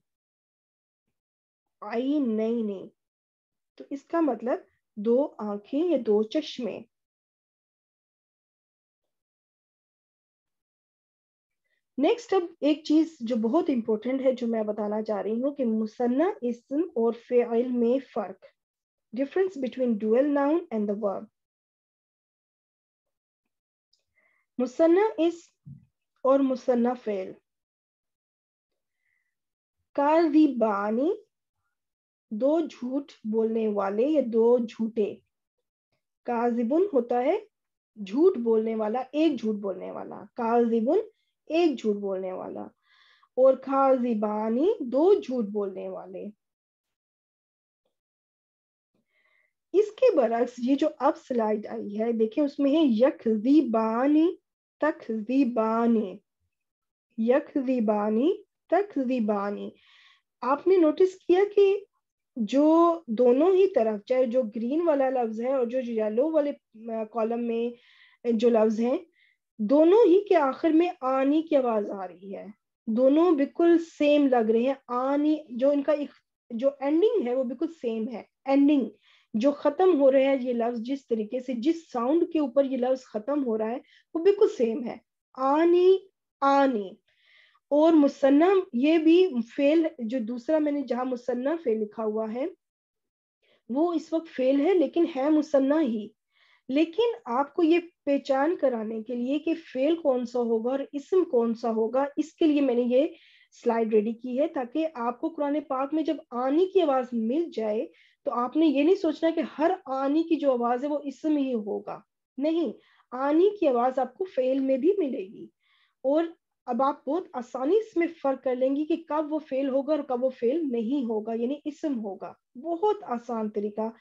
आई नई ने तो इसका मतलब दो आंखें या दो चश्मे नेक्स्ट अब एक चीज जो बहुत इंपॉर्टेंट है जो मैं बताना चाह रही हूँ कि मुसन्ना इसम और फेल में फर्क difference between dual noun and the verb मुसन्ना इस और मुसन्ना फेल कारीबानी दो झूठ बोलने वाले या दो झूठे काजिबुन होता है झूठ बोलने वाला एक झूठ बोलने वाला काजिबुन एक झूठ बोलने वाला और खा जिबानी दो झूठ बोलने वाले इसके बरक्स ये जो अब स्लाइड आई है देखिए उसमें है यक जीबानी तक जीबानी यक जीबानी तक जीबानी आपने नोटिस किया कि जो दोनों ही तरफ चाहे जो ग्रीन वाला लफ्ज है और जो येलो वाले कॉलम में जो लफ्ज है दोनों ही के आखिर में आनी की आवाज आ रही है दोनों बिल्कुल सेम लग रहे हैं आनी जो इनका एक जो एंडिंग है वो बिल्कुल सेम है एंडिंग जो खत्म हो रहे हैं ये लफ्ज जिस तरीके से जिस साउंड के ऊपर ये लफ्ज खत्म हो रहा है वो बिल्कुल सेम है आनी आनी और मुसन्ना ये भी फेल जो दूसरा मैंने जहां मुसन्ना फेल लिखा हुआ है वो इस वक्त फेल है लेकिन है मुसन्ना ही लेकिन आपको ये पहचान कराने के लिए कि फेल कौन सा होगा और इसम कौन सा होगा इसके लिए मैंने ये स्लाइड रेडी की है ताकि आपको कुरान पाक में जब आनी की आवाज मिल जाए तो आपने ये नहीं सोचना कि हर आनी की जो आवाज है वो इसम ही होगा नहीं आनी की आवाज आपको फेल में भी मिलेगी और अब आप बहुत आसानी इसमें फर्क कर लेंगी कि कब वो फेल होगा और कब वो फेल नहीं होगा यानी इसम होगा बहुत आसान तरीका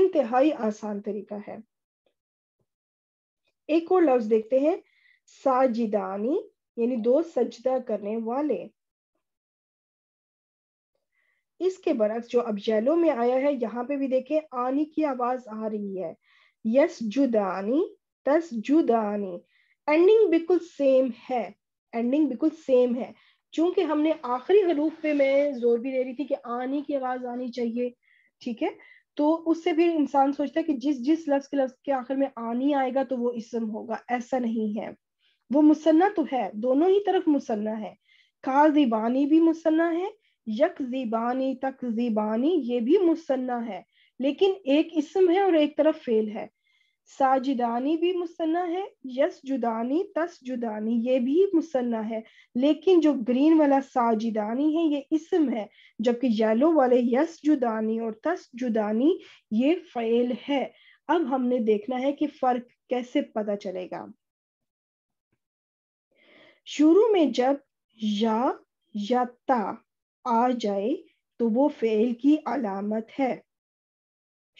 इंतहाई आसान तरीका है एक और लफ्ज देखते हैं साजिदानी यानी दो सजदा करने वाले इसके बरक्स जो अब जैलो में आया है यहाँ पे भी देखें आनी की आवाज आ रही है यस जुदानी तस जुदानी एंडिंग बिल्कुल सेम है एंडिंग बिल्कुल सेम है चूंकि हमने आखिरी हरूफ पे मैं जोर भी दे रही थी कि आनी की आवाज आनी चाहिए ठीक है तो उससे भी इंसान सोचता है कि जिस जिस लफ्ज के लफ्ज के आखिर में आनी आएगा तो वो इसम होगा ऐसा नहीं है वो मुसन्ना तो है दोनों ही तरफ मुसन्ना है का जीबानी भी मुसन्ना है यक जीबानी तक जीबानी ये भी मुसन्ना है लेकिन एक इसम है और एक तरफ फेल है साजिदानी भी मुसन्ना है यस जुदानी तस जुदानी ये भी मुसन्ना है लेकिन जो ग्रीन वाला साजिदानी है ये इसम है जबकि येलो वाले यस जुदानी और तस जुदानी ये फेल है अब हमने देखना है कि फर्क कैसे पता चलेगा शुरू में जब या या ता आ जाए तो वो फेल की अलामत है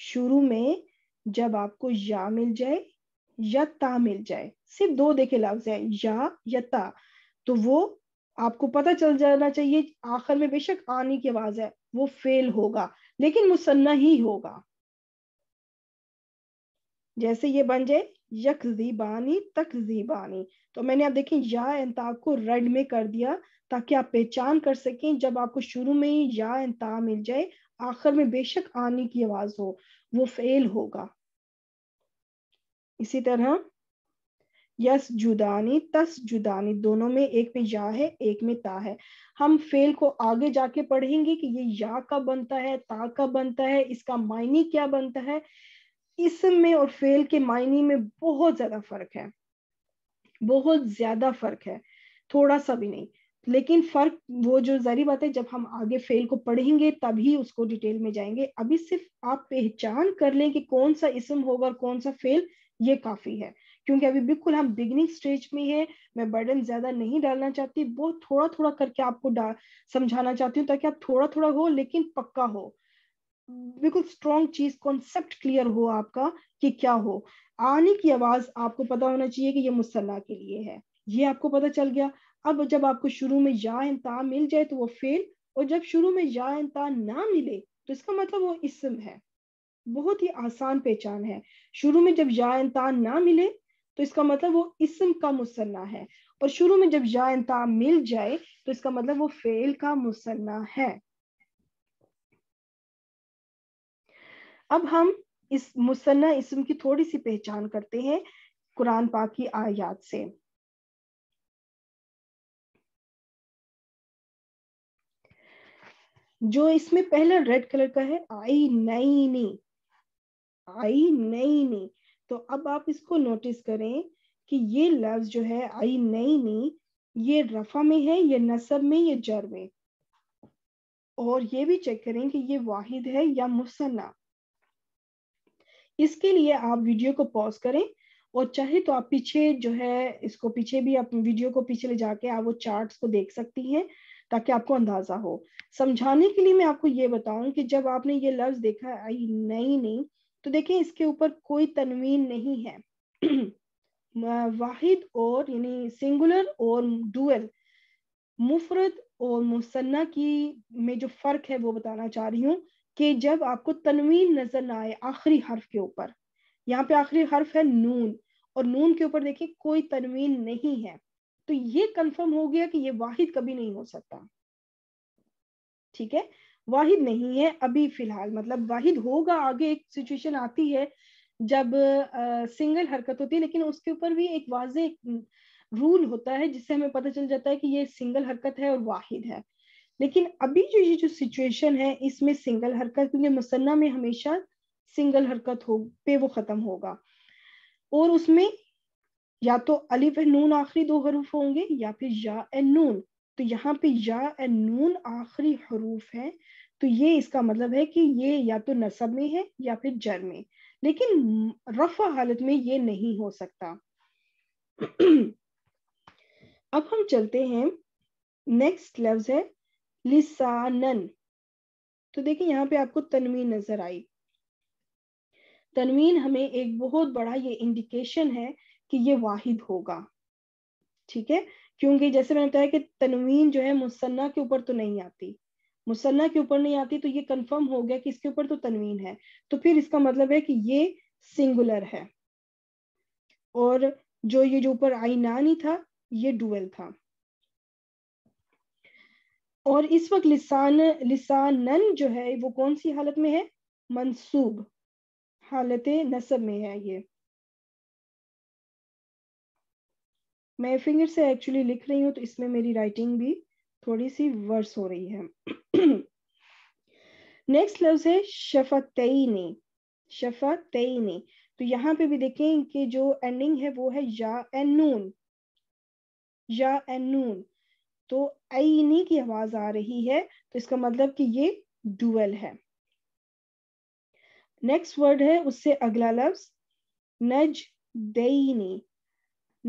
शुरू में जब आपको या मिल जाए या ता मिल जाए सिर्फ दो देखे लफ्ज है या या ता तो वो आपको पता चल जाना चाहिए आखिर में बेशक आने की आवाज है वो फेल होगा लेकिन मुसन्ना ही होगा जैसे ये बन जाए यक जीबानी तक जीबानी तो मैंने आप देखें या एंता को रेड में कर दिया ताकि आप पहचान कर सकें जब आपको शुरू में ही या एंता ता मिल जाए आखिर में बेशक आने की आवाज हो वो फेल होगा इसी तरह यस जुदानी तस जुदानी दोनों में एक में या है एक में ता है हम फेल को आगे जाके पढ़ेंगे कि ये या कब बनता है ता कब बनता है इसका मायने क्या बनता है इसमें और फेल के मायने में बहुत ज्यादा फर्क है बहुत ज्यादा फर्क है थोड़ा सा भी नहीं लेकिन फर्क वो जो जारी बात है जब हम आगे फेल को पढ़ेंगे तभी उसको डिटेल में जाएंगे अभी सिर्फ आप पहचान कर लें कि कौन सा इसम होगा और कौन सा फेल ये काफ़ी है क्योंकि अभी बिल्कुल हम बिगनिंग स्टेज में है मैं बर्डन ज़्यादा नहीं डालना चाहती बहुत थोड़ा थोड़ा करके आपको समझाना चाहती हूँ ताकि आप थोड़ा थोड़ा हो लेकिन पक्का हो बिल्कुल स्ट्रॉन्ग चीज कॉन्सेप्ट क्लियर हो आपका कि क्या हो आने की आवाज आपको पता होना चाहिए कि ये मुसल्ला के लिए है ये आपको पता चल गया अब जब आपको शुरू में या इंता मिल जाए तो वो फेल और जब शुरू में या इंता ना मिले तो इसका मतलब वो इसम है बहुत ही आसान पहचान है शुरू में जब या इंतान ना मिले तो इसका मतलब वो इसम का मुसन्ना है और शुरू में जब या इंता मिल जाए तो इसका मतलब वो फेल का मुसन्ना है अब हम इस मुसन्ना इसम की थोड़ी सी पहचान करते हैं कुरान पाक की आयात से जो इसमें पहला रेड कलर का है आई नई नी आई नई नी तो अब आप इसको नोटिस करें कि ये लफ्ज जो है आई नई नी ये रफा में है ये नसब में ये जर में और ये भी चेक करें कि ये वाहिद है या मुसन्ना इसके लिए आप वीडियो को पॉज करें और चाहे तो आप पीछे जो है इसको पीछे भी आप वीडियो को पीछे ले जाके आप वो चार्ट्स को देख सकती हैं ताकि आपको अंदाजा हो समझाने के लिए मैं आपको ये बताऊं कि जब आपने ये लफ्ज देखा आई नहीं नहीं तो देखिए इसके ऊपर कोई तनवीन नहीं है <clears throat> वाहिद और यानी सिंगुलर और डुअल मुफरत और मुसन्ना की में जो फर्क है वो बताना चाह रही हूँ कि जब आपको तनवीन नजर ना आए आखिरी हर्फ के ऊपर यहाँ पे आखिरी हर्फ है नून और नून के ऊपर देखिए कोई तनवीन नहीं है तो ये कंफर्म हो गया कि ये वाहिद कभी नहीं हो सकता ठीक है वाहिद नहीं है अभी फिलहाल मतलब वाहिद होगा आगे एक सिचुएशन आती है जब आ, सिंगल हरकत होती है लेकिन उसके ऊपर भी एक वाज रूल होता है जिससे हमें पता चल जाता है कि ये सिंगल हरकत है और वाहिद है लेकिन अभी जो ये जो सिचुएशन है इसमें सिंगल हरकत क्योंकि मुसन्ना में हमेशा सिंगल हरकत हो पे वो खत्म होगा और उसमें या तो अलिफ नून आखिरी दो हरूफ होंगे या फिर या ए नून तो यहाँ पे या ए नून आखिरी हरूफ है तो ये इसका मतलब है कि ये या तो नसब में है या फिर जर में लेकिन रफा हालत में ये नहीं हो सकता अब हम चलते हैं नेक्स्ट लफ्ज है लिसानन तो देखिए यहाँ पे आपको तनवीन नजर आई तनवीन हमें एक बहुत बड़ा ये इंडिकेशन है कि ये वाहिद होगा ठीक है क्योंकि जैसे मैंने बताया कि तनवीन जो है मुसन्ना के ऊपर तो नहीं आती मुसन्ना के ऊपर नहीं आती तो ये कंफर्म हो गया कि इसके ऊपर तो तनवीन है तो फिर इसका मतलब है कि ये सिंगुलर है और जो ये जो ऊपर आई नानी था ये डुअल था और इस वक्त लिसान लिसानन जो है वो कौन सी हालत में है मंसूब हालत नसब में है ये मैं फिंगर से एक्चुअली लिख रही हूँ तो इसमें मेरी राइटिंग भी थोड़ी सी वर्स हो रही है नेक्स्ट <clears throat> लफ्ज है शफतनी शफतनी तो यहाँ पे भी देखें कि जो एंडिंग है वो है या एन नून या एन नून तो ऐनी की आवाज आ रही है तो इसका मतलब कि ये डुअल है नेक्स्ट वर्ड है उससे अगला लफ्ज नज दईनी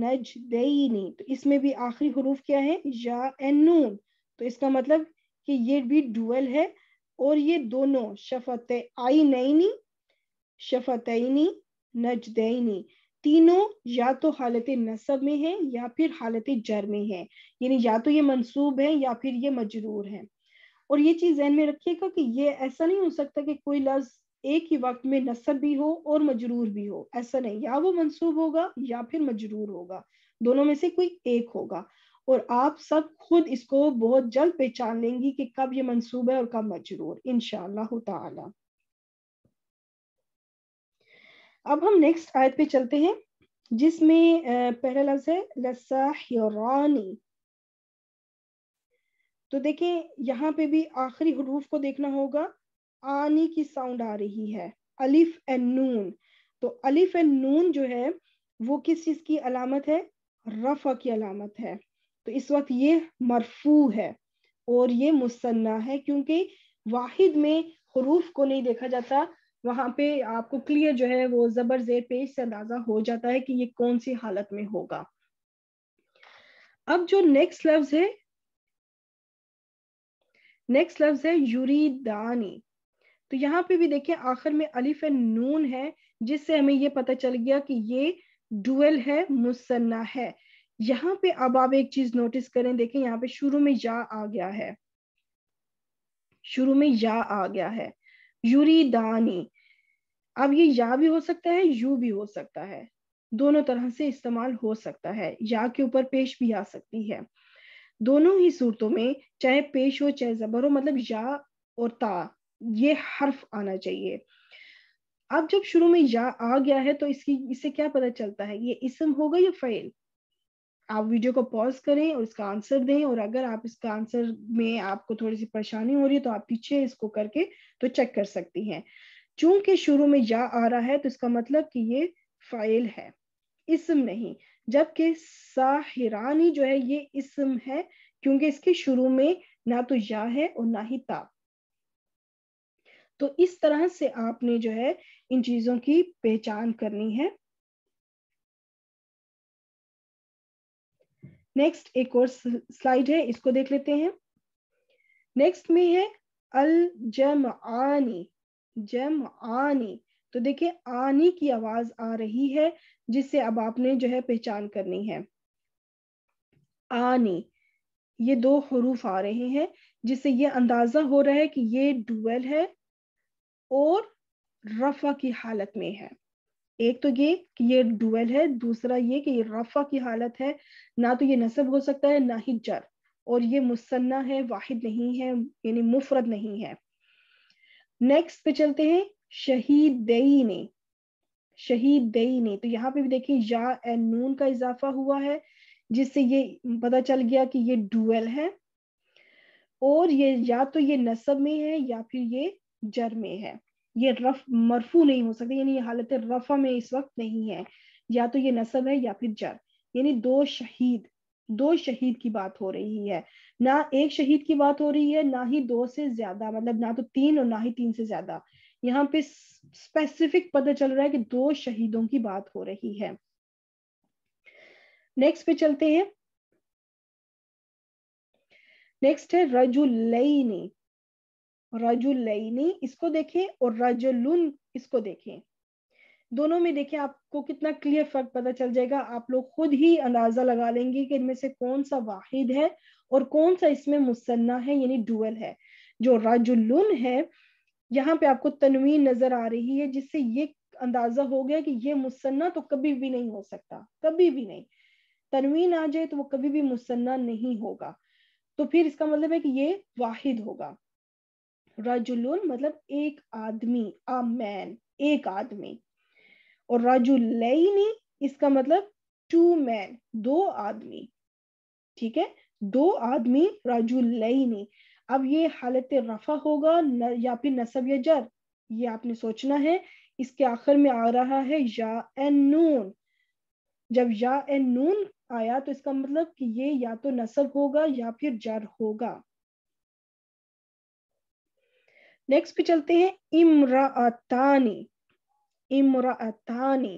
नजदईनी तो इसमें भी आखिरी हरूफ क्या है या नून तो इसका मतलब कि ये भी डुअल है और ये दोनों शफत आई नईनी शफतईनी नजदईनी तीनों या तो हालत नसब में है या फिर हालत जर में है यानी या तो ये मंसूब है या फिर ये मजरूर है और ये चीज जहन में रखिएगा कि ये ऐसा नहीं हो सकता कि कोई लफ्ज एक ही वक्त में नसब भी हो और मजरूर भी हो ऐसा नहीं या वो मंसूब होगा या फिर मजरूर होगा दोनों में से कोई एक होगा और आप सब खुद इसको बहुत जल्द पहचान लेंगी कि कब ये मंसूब है और कब मजरूर इनशाला अब हम नेक्स्ट आयत पे चलते हैं जिसमें पहला लफ्ज है लसाहरानी तो देखें यहाँ पे भी आखिरी हरूफ को देखना होगा आनी की साउंड आ रही है अलिफ एन नून तो अलिफ एन नून जो है वो किस चीज की अलामत है रफा की अलामत है तो इस वक्त ये मरफू है और ये मुसन्ना है क्योंकि वाहिद में हरूफ को नहीं देखा जाता वहां पे आपको क्लियर जो है वो जबर जेर पेश से अंदाजा हो जाता है कि ये कौन सी हालत में होगा अब जो नेक्स्ट लफ्ज है नेक्स्ट लफ्ज है यूरीदानी तो यहाँ पे भी देखिए आखिर में अलिफ एंड नून है जिससे हमें ये पता चल गया कि ये डुअल है मुसन्ना है यहाँ पे अब आप एक चीज नोटिस करें देखें यहाँ पे शुरू में या आ गया है शुरू में या आ गया है यूरीदानी अब ये या भी हो सकता है यू भी हो सकता है दोनों तरह से इस्तेमाल हो सकता है या के ऊपर पेश भी आ सकती है दोनों ही सूरतों में चाहे पेश हो चाहे जबर हो मतलब या और ता ये हर्फ आना चाहिए अब जब शुरू में या आ गया है तो इसकी इससे क्या पता चलता है ये इसम होगा या फेल आप वीडियो को पॉज करें और इसका आंसर दें और अगर आप इसका आंसर में आपको थोड़ी सी परेशानी हो रही है तो आप पीछे इसको करके तो चेक कर सकती हैं चूंकि शुरू में या आ रहा है तो इसका मतलब कि ये फाइल है इसम नहीं जबकि साहिरानी जो है ये इसम है क्योंकि इसके शुरू में ना तो या है और ना ही ता तो इस तरह से आपने जो है इन चीजों की पहचान करनी है नेक्स्ट एक और स्लाइड है इसको देख लेते हैं नेक्स्ट में है अल जम आनी जम आनी तो देखिए आनी की आवाज आ रही है जिससे अब आपने जो है पहचान करनी है आनी ये दो हरूफ आ रहे हैं जिससे ये अंदाजा हो रहा है कि ये डुअल है और रफा की हालत में है एक तो ये कि ये डुअल है दूसरा ये कि ये रफा की हालत है ना तो ये नसब हो सकता है ना ही जर और ये मुसन्ना है वाहिद नहीं है यानी मुफरत नहीं है नेक्स्ट पे चलते हैं शहीद दई ने शहीद दई ने तो यहाँ पे भी देखिए या एन नून का इजाफा हुआ है जिससे ये पता चल गया कि ये डुअल है और ये या तो ये नसब में है या फिर ये जर में है ये रफ मरफू नहीं हो सकता यानी ये हालत रफा में इस वक्त नहीं है या तो ये नसब है या फिर जर यानी दो शहीद दो शहीद की बात हो रही है ना एक शहीद की बात हो रही है ना ही दो से ज्यादा मतलब ना तो तीन और ना ही तीन से ज्यादा यहाँ पे स्पेसिफिक पता चल रहा है कि दो शहीदों की बात हो रही है नेक्स्ट पे चलते हैं नेक्स्ट है रजुलई ने रजुलैनी इसको देखें और रजुलुन इसको देखें दोनों में देखिए आपको कितना क्लियर फर्क पता चल जाएगा आप लोग खुद ही अंदाजा लगा लेंगे कि इनमें से कौन सा वाहिद है और कौन सा इसमें मुसन्ना है यानी डुअल है जो राजुल्लुन है यहाँ पे आपको तनवीन नजर आ रही है जिससे ये अंदाजा हो गया कि ये मुसन्ना तो कभी भी नहीं हो सकता कभी भी नहीं तनवीन आ जाए तो वो कभी भी मुसन्ना नहीं होगा तो फिर इसका मतलब है कि ये वाहिद होगा रजुलुन मतलब एक आदमी अ मैन एक आदमी और रजुलैनी इसका मतलब टू मैन दो आदमी ठीक है दो आदमी रजुलैनी अब ये हालत रफा होगा न, या फिर नसब या जर ये आपने सोचना है इसके आखिर में आ रहा है या एन नून जब या एन नून आया तो इसका मतलब कि ये या तो नसब होगा या फिर जर होगा नेक्स्ट पे चलते हैं इमरातानी इमरातानी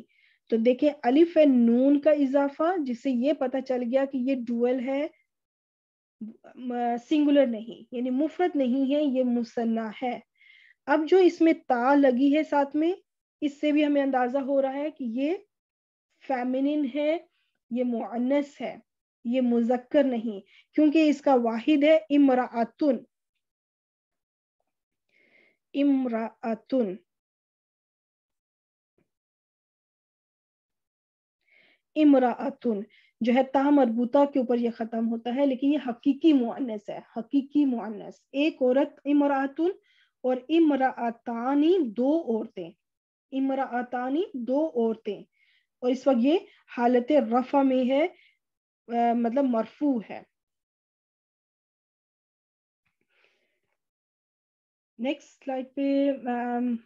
तो देखें अलिफ है नून का इजाफा जिससे ये पता चल गया कि ये डुअल है सिंगुलर नहीं यानी मुफरत नहीं है ये मुसन्ना है अब जो इसमें ता लगी है साथ में इससे भी हमें अंदाजा हो रहा है कि ये फेमिनिन है ये मुअन्नस है ये मुजक्कर नहीं क्योंकि इसका वाहिद है इमरातुन imra'atun. इमरातुन जो है ता मरबूता के ऊपर यह खत्म होता है लेकिन ये हकीकी मुअन्नस है हकीकी मुअन्नस एक औरत इमरातुन और इमरातानी दो औरतें इमरातानी दो औरतें और इस वक्त ये हालत रफा में है आ, मतलब मरफू है Next slide पे um,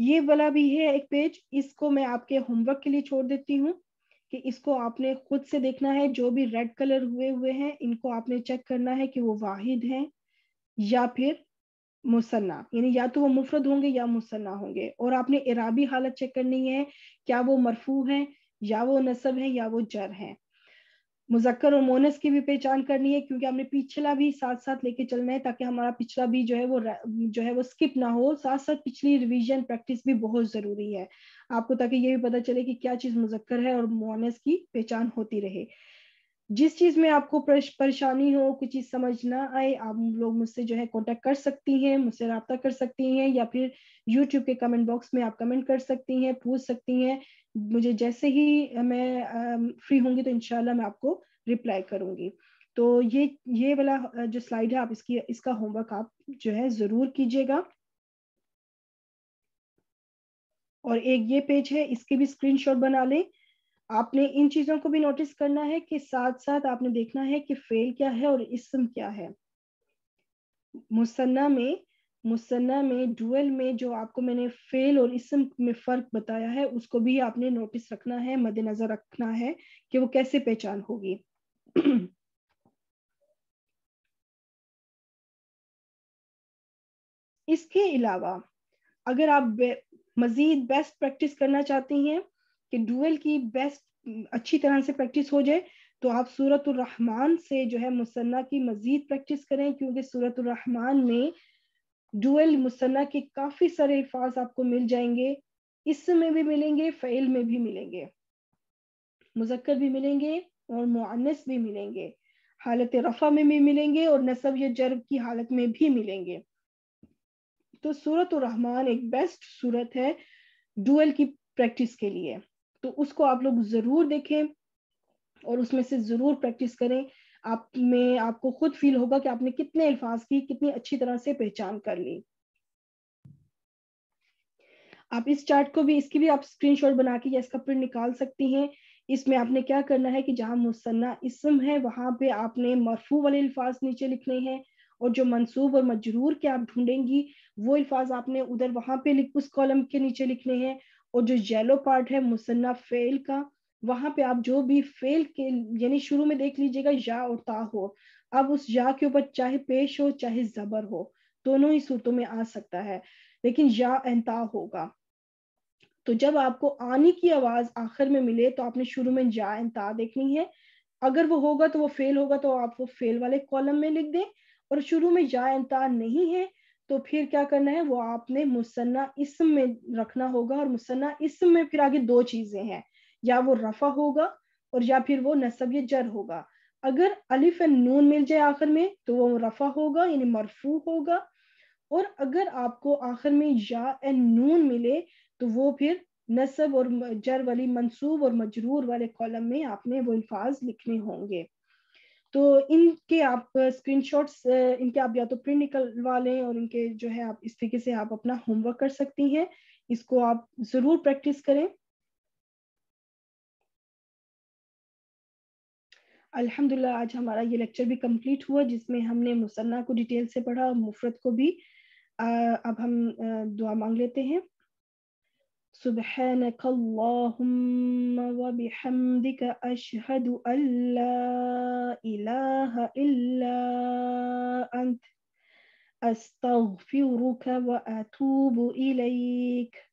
ये वाला भी है एक पेज इसको मैं आपके होमवर्क के लिए छोड़ देती हूँ कि इसको आपने खुद से देखना है जो भी रेड कलर हुए हुए हैं इनको आपने चेक करना है कि वो वाहिद हैं या फिर मुसन्ना यानी या तो वो मुफरद होंगे या मुसन्ना होंगे और आपने इराबी हालत चेक करनी है क्या वो मरफू है या वो नसब है या वो जर है मुजक्कर और मोनस की भी पहचान करनी है क्योंकि हमने पिछला भी साथ साथ लेके चलना है ताकि हमारा पिछला भी जो है वो जो है वो स्किप ना हो साथ साथ पिछली रिवीजन प्रैक्टिस भी बहुत जरूरी है आपको ताकि ये भी पता चले कि क्या चीज मुजक्कर है और मोनस की पहचान होती रहे जिस चीज में आपको परेशानी हो कुछ चीज समझ ना आए आप लोग मुझसे जो है कांटेक्ट कर सकती हैं मुझसे रब्ता कर सकती हैं या फिर यूट्यूब के कमेंट बॉक्स में आप कमेंट कर सकती हैं पूछ सकती हैं मुझे जैसे ही मैं फ्री होंगी तो इनशाला मैं आपको रिप्लाई करूंगी तो ये ये वाला जो स्लाइड है आप इसकी इसका होमवर्क आप जो है जरूर कीजिएगा और एक ये पेज है इसके भी स्क्रीनशॉट बना लें आपने इन चीजों को भी नोटिस करना है कि साथ साथ आपने देखना है कि फेल क्या है और इसम क्या है मुसन्ना में मुसन्ना में डुअल में जो आपको मैंने फेल और इसम में फर्क बताया है उसको भी आपने नोटिस रखना है मद्देनजर रखना है कि वो कैसे पहचान होगी <clears throat> इसके अलावा अगर आप बे, मजीद बेस्ट प्रैक्टिस करना चाहती हैं कि डुअल की बेस्ट अच्छी तरह से प्रैक्टिस हो जाए तो आप सूरत रहमान से जो है मुसन्ना की मजीद प्रैक्टिस करें क्योंकि सूरत रहमान में डुअल मुसन्ना के काफी सारे अल्फाज आपको मिल जाएंगे इसमें भी मिलेंगे फ़ैल में भी मिलेंगे मुजक्कर भी मिलेंगे और मुआनस भी मिलेंगे हालत रफ़ा में भी मिलेंगे और नसब या जरब की हालत में भी मिलेंगे तो सूरत रहमान एक बेस्ट सूरत है डुअल की प्रैक्टिस के लिए तो उसको आप लोग ज़रूर देखें और उसमें से ज़रूर प्रैक्टिस करें आप में आपको खुद फील होगा कि आपने कितने अल्फाज की कितनी अच्छी तरह से पहचान कर ली आप इस चार्ट को भी इसकी भी आप स्क्रीनशॉट बना के या इसका प्रिंट निकाल सकती हैं इसमें आपने क्या करना है कि जहाँ मुसन्ना इसम है वहां पे आपने मरफू वाले अल्फाज नीचे लिखने हैं और जो मंसूब और मजरूर के आप ढूंढेंगी वो अल्फाज आपने उधर वहां पे उस कॉलम के नीचे लिखने हैं और जो येलो पार्ट है मुसन्ना फेल का वहां पे आप जो भी फेल के यानी शुरू में देख लीजिएगा या और ता हो अब उस या के ऊपर चाहे पेश हो चाहे जबर हो दोनों ही सूरतों में आ सकता है लेकिन या एंता होगा तो जब आपको आने की आवाज आखिर में मिले तो आपने शुरू में जा एंता देखनी है अगर वो होगा तो वो फेल होगा तो आप वो फेल वाले कॉलम में लिख दें और शुरू में जा एंता नहीं है तो फिर क्या करना है वो आपने मुसन्ना इसम में रखना होगा और मुसन्ना इसम में फिर आगे दो चीजें हैं या वो रफा होगा और या फिर वो नसब जर होगा अगर अलिफ एंड नून मिल जाए आखिर में तो वो रफा होगा यानी मरफू होगा और अगर आपको आखिर में या एंड नून मिले तो वो फिर नसब और जर वाली मंसूब और मजरूर वाले कॉलम में आपने वो अल्फाज लिखने होंगे तो इनके आप स्क्रीनशॉट्स इनके आप या तो प्रिंट निकलवा लें और इनके जो है आप इस तरीके से आप अपना होमवर्क कर सकती हैं इसको आप ज़रूर प्रैक्टिस करें अल्हम्दुलिल्लाह आज हमारा ये लेक्चर भी कंप्लीट हुआ जिसमें हमने मुसन्ना को डिटेल से पढ़ा और मुफरत को भी आ, अब हम दुआ मांग लेते हैं سبحانك اللهم وبحمدك أشهد أن لا إله إلا أنت أستغفرك وأتوب إليك